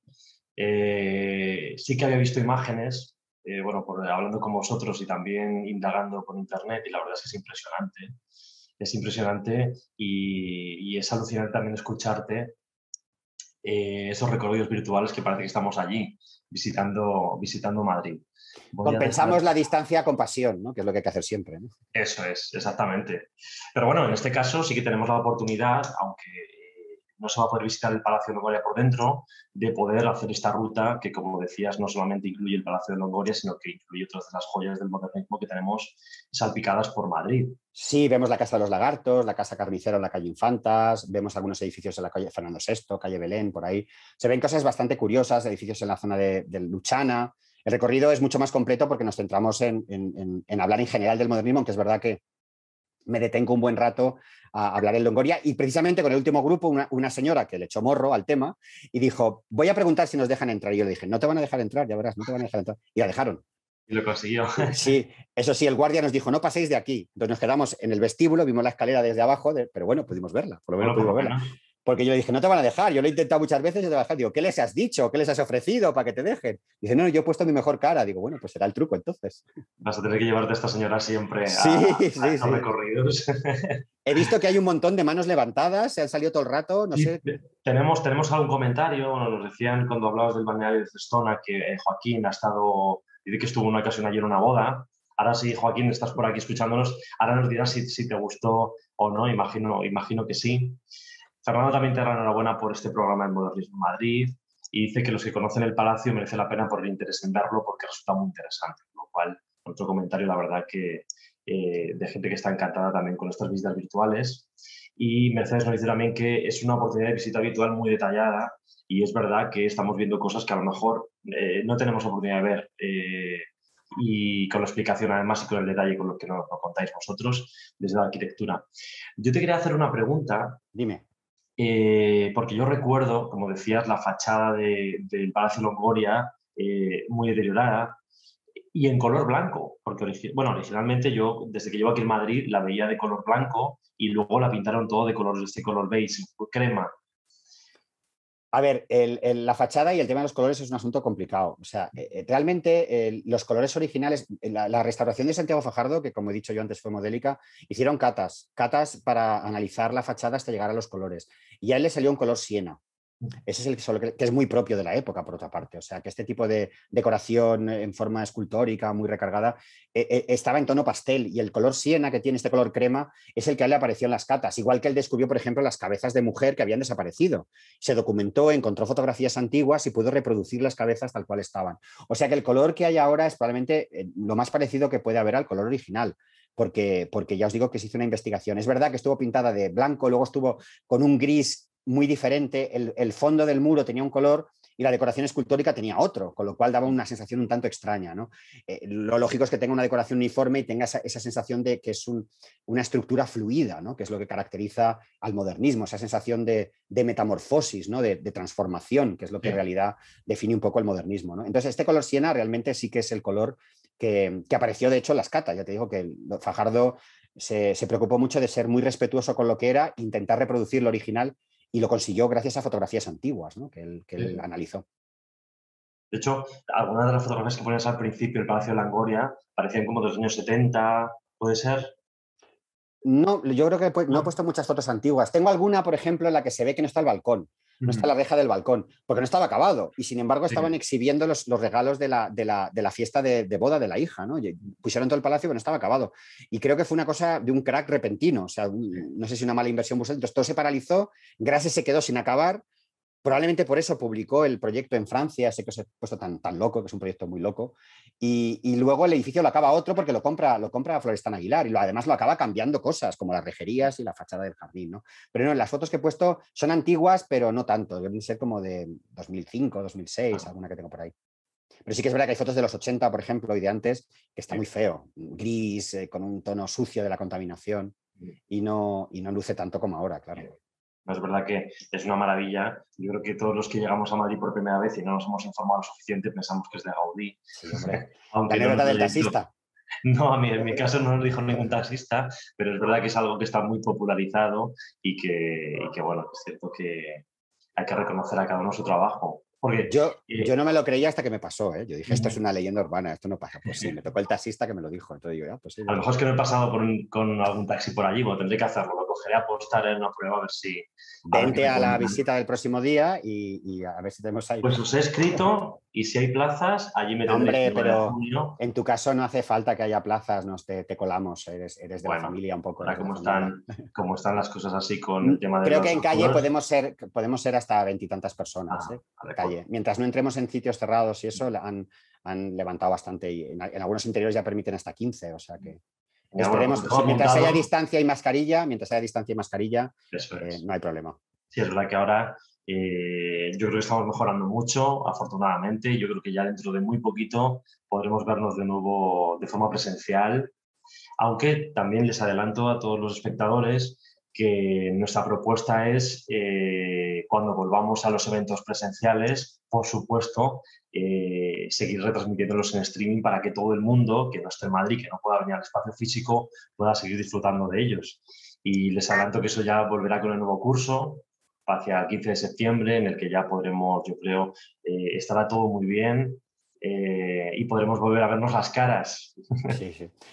Eh, sí que había visto imágenes, eh, bueno, por, hablando con vosotros y también indagando por internet, y la verdad es que es impresionante. Es impresionante y, es alucinante también escucharte eh, esos recorridos virtuales que parece que estamos allí, visitando, visitando Madrid. Compensamos la distancia con pasión, que es lo que hay que hacer siempre. Eso es, exactamente. Pero bueno, en este caso sí que tenemos la oportunidad, aunque no se va a poder visitar el Palacio de Longoria por dentro, de poder hacer esta ruta que, como decías, no solamente incluye el Palacio de Longoria, sino que incluye otras de las joyas del modernismo que tenemos salpicadas por Madrid. Sí, vemos la Casa de los Lagartos, la Casa Carnicero en la calle Infantas, vemos algunos edificios en la calle Fernando VI, calle Belén, por ahí. Se ven cosas bastante curiosas, edificios en la zona de, Luchana. El recorrido es mucho más completo porque nos centramos en, en hablar en general del modernismo, aunque es verdad que me detengo un buen rato a hablar en Longoria y precisamente con el último grupo una, señora que le echó morro al tema y dijo, voy a preguntar si nos dejan entrar. Y yo le dije, no te van a dejar entrar, ya verás, no te van a dejar entrar. Y la dejaron. Y lo consiguió. Sí, eso sí, el guardia nos dijo, no paséis de aquí. Entonces nos quedamos en el vestíbulo, vimos la escalera desde abajo, pero bueno, pudimos verla, por lo menos pudimos pues verla. Porque yo le dije, no te van a dejar. Yo lo he intentado muchas veces y te vas a dejar. Digo, ¿qué les has dicho? ¿Qué les has ofrecido para que te dejen? Dice, no, yo he puesto mi mejor cara. Digo, bueno, pues será el truco entonces. Vas a tener que llevarte a esta señora siempre a, recorridos. He visto que hay un montón de manos levantadas, se han salido todo el rato, no sé. Tenemos, tenemos algún comentario, nos decían cuando hablabas del balneario de Cestona que eh, Joaquín ha estado, dice que estuvo una ocasión ayer en una boda, Ahora sí, Joaquín, estás por aquí escuchándonos. Ahora nos dirás si, te gustó o no. Imagino, imagino que sí. Fernando también te da enhorabuena por este programa de Modernismo Madrid y dice que los que conocen el palacio merece la pena por el interés en verlo porque resulta muy interesante, lo cual, otro comentario, la verdad que eh, de gente que está encantada también con estas visitas virtuales. Y Mercedes nos dice también que es una oportunidad de visita virtual muy detallada y es verdad que estamos viendo cosas que a lo mejor eh, no tenemos oportunidad de ver. Eh, y con la explicación además y con el detalle con lo que nos contáis vosotros desde la arquitectura. Yo te quería hacer una pregunta. Dime. Eh, porque yo recuerdo, como decías, la fachada del de Palacio Longoria eh, muy deteriorada y en color blanco, porque bueno, originalmente yo, desde que llevo aquí en Madrid, la veía de color blanco y luego la pintaron todo de color, este color beige, crema. A ver, la fachada y el tema de los colores es un asunto complicado. O sea, eh, eh, realmente los colores originales, la, la, restauración de Santiago Fajardo, que como he dicho yo antes fue modélica, hicieron catas, catas para analizar la fachada hasta llegar a los colores. Y a él le salió un color siena. Ese es el que, es muy propio de la época, por otra parte. O sea, que este tipo de decoración en forma escultórica, muy recargada, e, e, estaba en tono pastel y el color siena que tiene este color crema es el que le apareció en las catas. Igual que él descubrió, por ejemplo, las cabezas de mujer que habían desaparecido. Se documentó, encontró fotografías antiguas y pudo reproducir las cabezas tal cual estaban. O sea que el color que hay ahora es probablemente eh, lo más parecido que puede haber al color original. Porque, porque, ya os digo que se hizo una investigación. Es verdad que estuvo pintada de blanco, luego estuvo con un gris muy diferente, el, fondo del muro tenía un color y la decoración escultórica tenía otro, con lo cual daba una sensación un tanto extraña. Eh, lo lógico es que tenga una decoración uniforme y tenga esa, sensación de que es una estructura fluida, ¿no? que es lo que caracteriza al modernismo, esa sensación de, metamorfosis, ¿no? de, transformación, que es lo que en realidad define un poco el modernismo. Entonces, este color siena realmente sí que es el color que, apareció, de hecho, en las catas. Ya te digo que Fajardo se, se preocupó mucho de ser muy respetuoso con lo que era, intentar reproducir lo original y lo consiguió gracias a fotografías antiguas que él, analizó. De hecho, algunas de las fotografías que ponías al principio, el Palacio de Langoria, parecían como de los años 70, puede ser. No, yo creo que no he ah. puesto muchas fotos antiguas. Tengo alguna, por ejemplo, en la que se ve que no está el balcón, no está la reja del balcón, porque no estaba acabado. Y sin embargo, estaban exhibiendo los, regalos de la, de la, de la fiesta de, de, boda de la hija, ¿no? Pusieron todo el palacio, pero no estaba acabado. Y creo que fue una cosa de un crack repentino. O sea, no sé si una mala inversión. Entonces todo se paralizó, Gracias se quedó sin acabar Probablemente por eso publicó el proyecto en Francia, sé que os he puesto tan, tan loco, que es un proyecto muy loco, y, luego el edificio lo acaba otro porque lo compra, lo compra Florestán Aguilar y además lo acaba cambiando cosas como las rejerías y la fachada del jardín. Pero no, las fotos que he puesto son antiguas, pero no tanto, deben ser como de 2005, 2006, ah. alguna que tengo por ahí. Pero sí que es verdad que hay fotos de los 80, por ejemplo, y de antes, que está muy feo, gris, eh, con un tono sucio de la contaminación, mm. y no, y no luce tanto como ahora, claro. Es verdad que es una maravilla. Yo creo que todos los que llegamos a Madrid por primera vez y no nos hemos informado lo suficiente pensamos que es de Gaudí. Aunque la no del taxista. No, a mí, en mi caso no nos dijo ningún taxista, pero es verdad que es algo que está muy popularizado y que, bueno, es cierto que hay que reconocer a cada uno su trabajo. Porque, yo, eh, no me lo creía hasta que me pasó, ¿eh? Yo dije, esto es una leyenda urbana, esto no pasa. Pues sí, me tocó el taxista que me lo dijo. Entonces digo, ya, ah, pues sí, A lo mejor es que no he pasado con algún taxi por allí, bueno, tendré que hacerlo cogeré a apostar en una prueba a ver si. Vente a, la visita del próximo día y, a ver si tenemos ahí. Pues os he escrito y si hay plazas, allí me tendré Hombre, pero en tu caso no hace falta que haya plazas, nos te, colamos, eres, de la familia un poco. como están, están las cosas así con mm, el tema de. Creo que en calle podemos ser, podemos ser hasta veintitantas personas. Ah, ¿eh? calle. Pues. Mientras no entremos en sitios cerrados y eso, han, han levantado bastante y en algunos interiores ya permiten hasta 15, o sea que mientras haya distancia y mascarilla, mientras haya distancia y mascarilla, eh, no hay problema. Sí, es verdad que ahora eh, yo creo que estamos mejorando mucho, afortunadamente. Yo creo que ya dentro de muy poquito podremos vernos de nuevo de forma presencial. Aunque también les adelanto a todos los espectadores que nuestra propuesta es, eh, cuando volvamos a los eventos presenciales, por supuesto, eh, seguir retransmitiéndolos en streaming para que todo el mundo que no esté en Madrid, que no pueda venir al espacio físico, pueda seguir disfrutando de ellos. Y les adelanto que eso ya volverá con el nuevo curso hacia el 15 de septiembre, en el que ya podremos, yo creo, eh, estará todo muy bien, eh, y podremos volver a vernos las caras.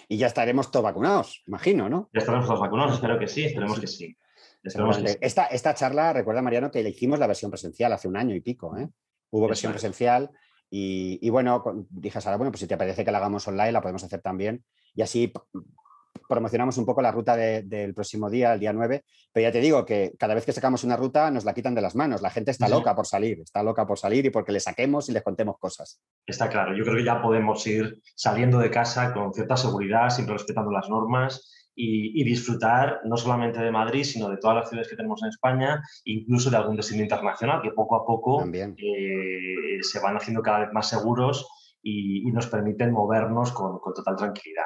Y ya estaremos todos vacunados, imagino, ¿no? Ya estaremos todos vacunados, espero que sí, esperemos que sí. Pues esta, charla, recuerda Mariano, que le hicimos la versión presencial hace un año y pico, ¿eh? Hubo versión presencial y, bueno, dije ahora bueno, pues si te parece que la hagamos online, la podemos hacer también. Y así promocionamos un poco la ruta de, del próximo día, el día 9, pero ya te digo que cada vez que sacamos una ruta nos la quitan de las manos. La gente está loca por salir, está loca por salir y porque le saquemos y les contemos cosas. Está claro, yo creo que ya podemos ir saliendo de casa con cierta seguridad, siempre respetando las normas. Y, disfrutar no solamente de Madrid, sino de todas las ciudades que tenemos en España, incluso de algún destino internacional, que poco a poco eh, se van haciendo cada vez más seguros y, nos permiten movernos con, total tranquilidad.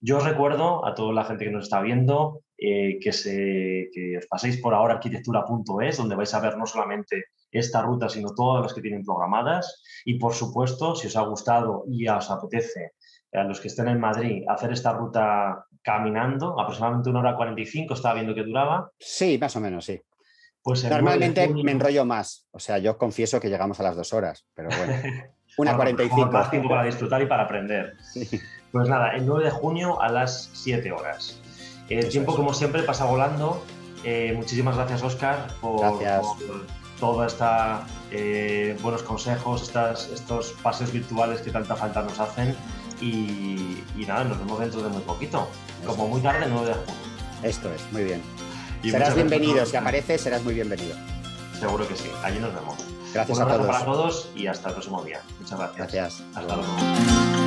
Yo os recuerdo a toda la gente que nos está viendo eh, que, se, que os paséis por ahora arquitectura.es, donde vais a ver no solamente esta ruta, sino todas las que tienen programadas. Y por supuesto, si os ha gustado y os apetece a los que estén en Madrid, hacer esta ruta caminando, aproximadamente una hora 45, estaba viendo que duraba. Sí, más o menos, sí. Pues Normalmente me enrollo más, o sea, yo confieso que llegamos a las dos horas, pero bueno. Una 45. tiempo para disfrutar y para aprender. Pues nada, el 9 de junio a las 7 horas. El tiempo, como siempre, pasa volando. Eh, muchísimas gracias, Oscar, por, todos estos eh, buenos consejos, estos pases virtuales que tanta falta nos hacen. Y, nada, nos vemos dentro de muy poquito, como muy tarde, el 9 de junio. Esto es, muy bien. serás bienvenido, si apareces, serás muy bienvenido. Seguro que sí, allí nos vemos. Gracias Un abrazo a todos. para todos y hasta el próximo día. Muchas gracias. Gracias. Hasta luego.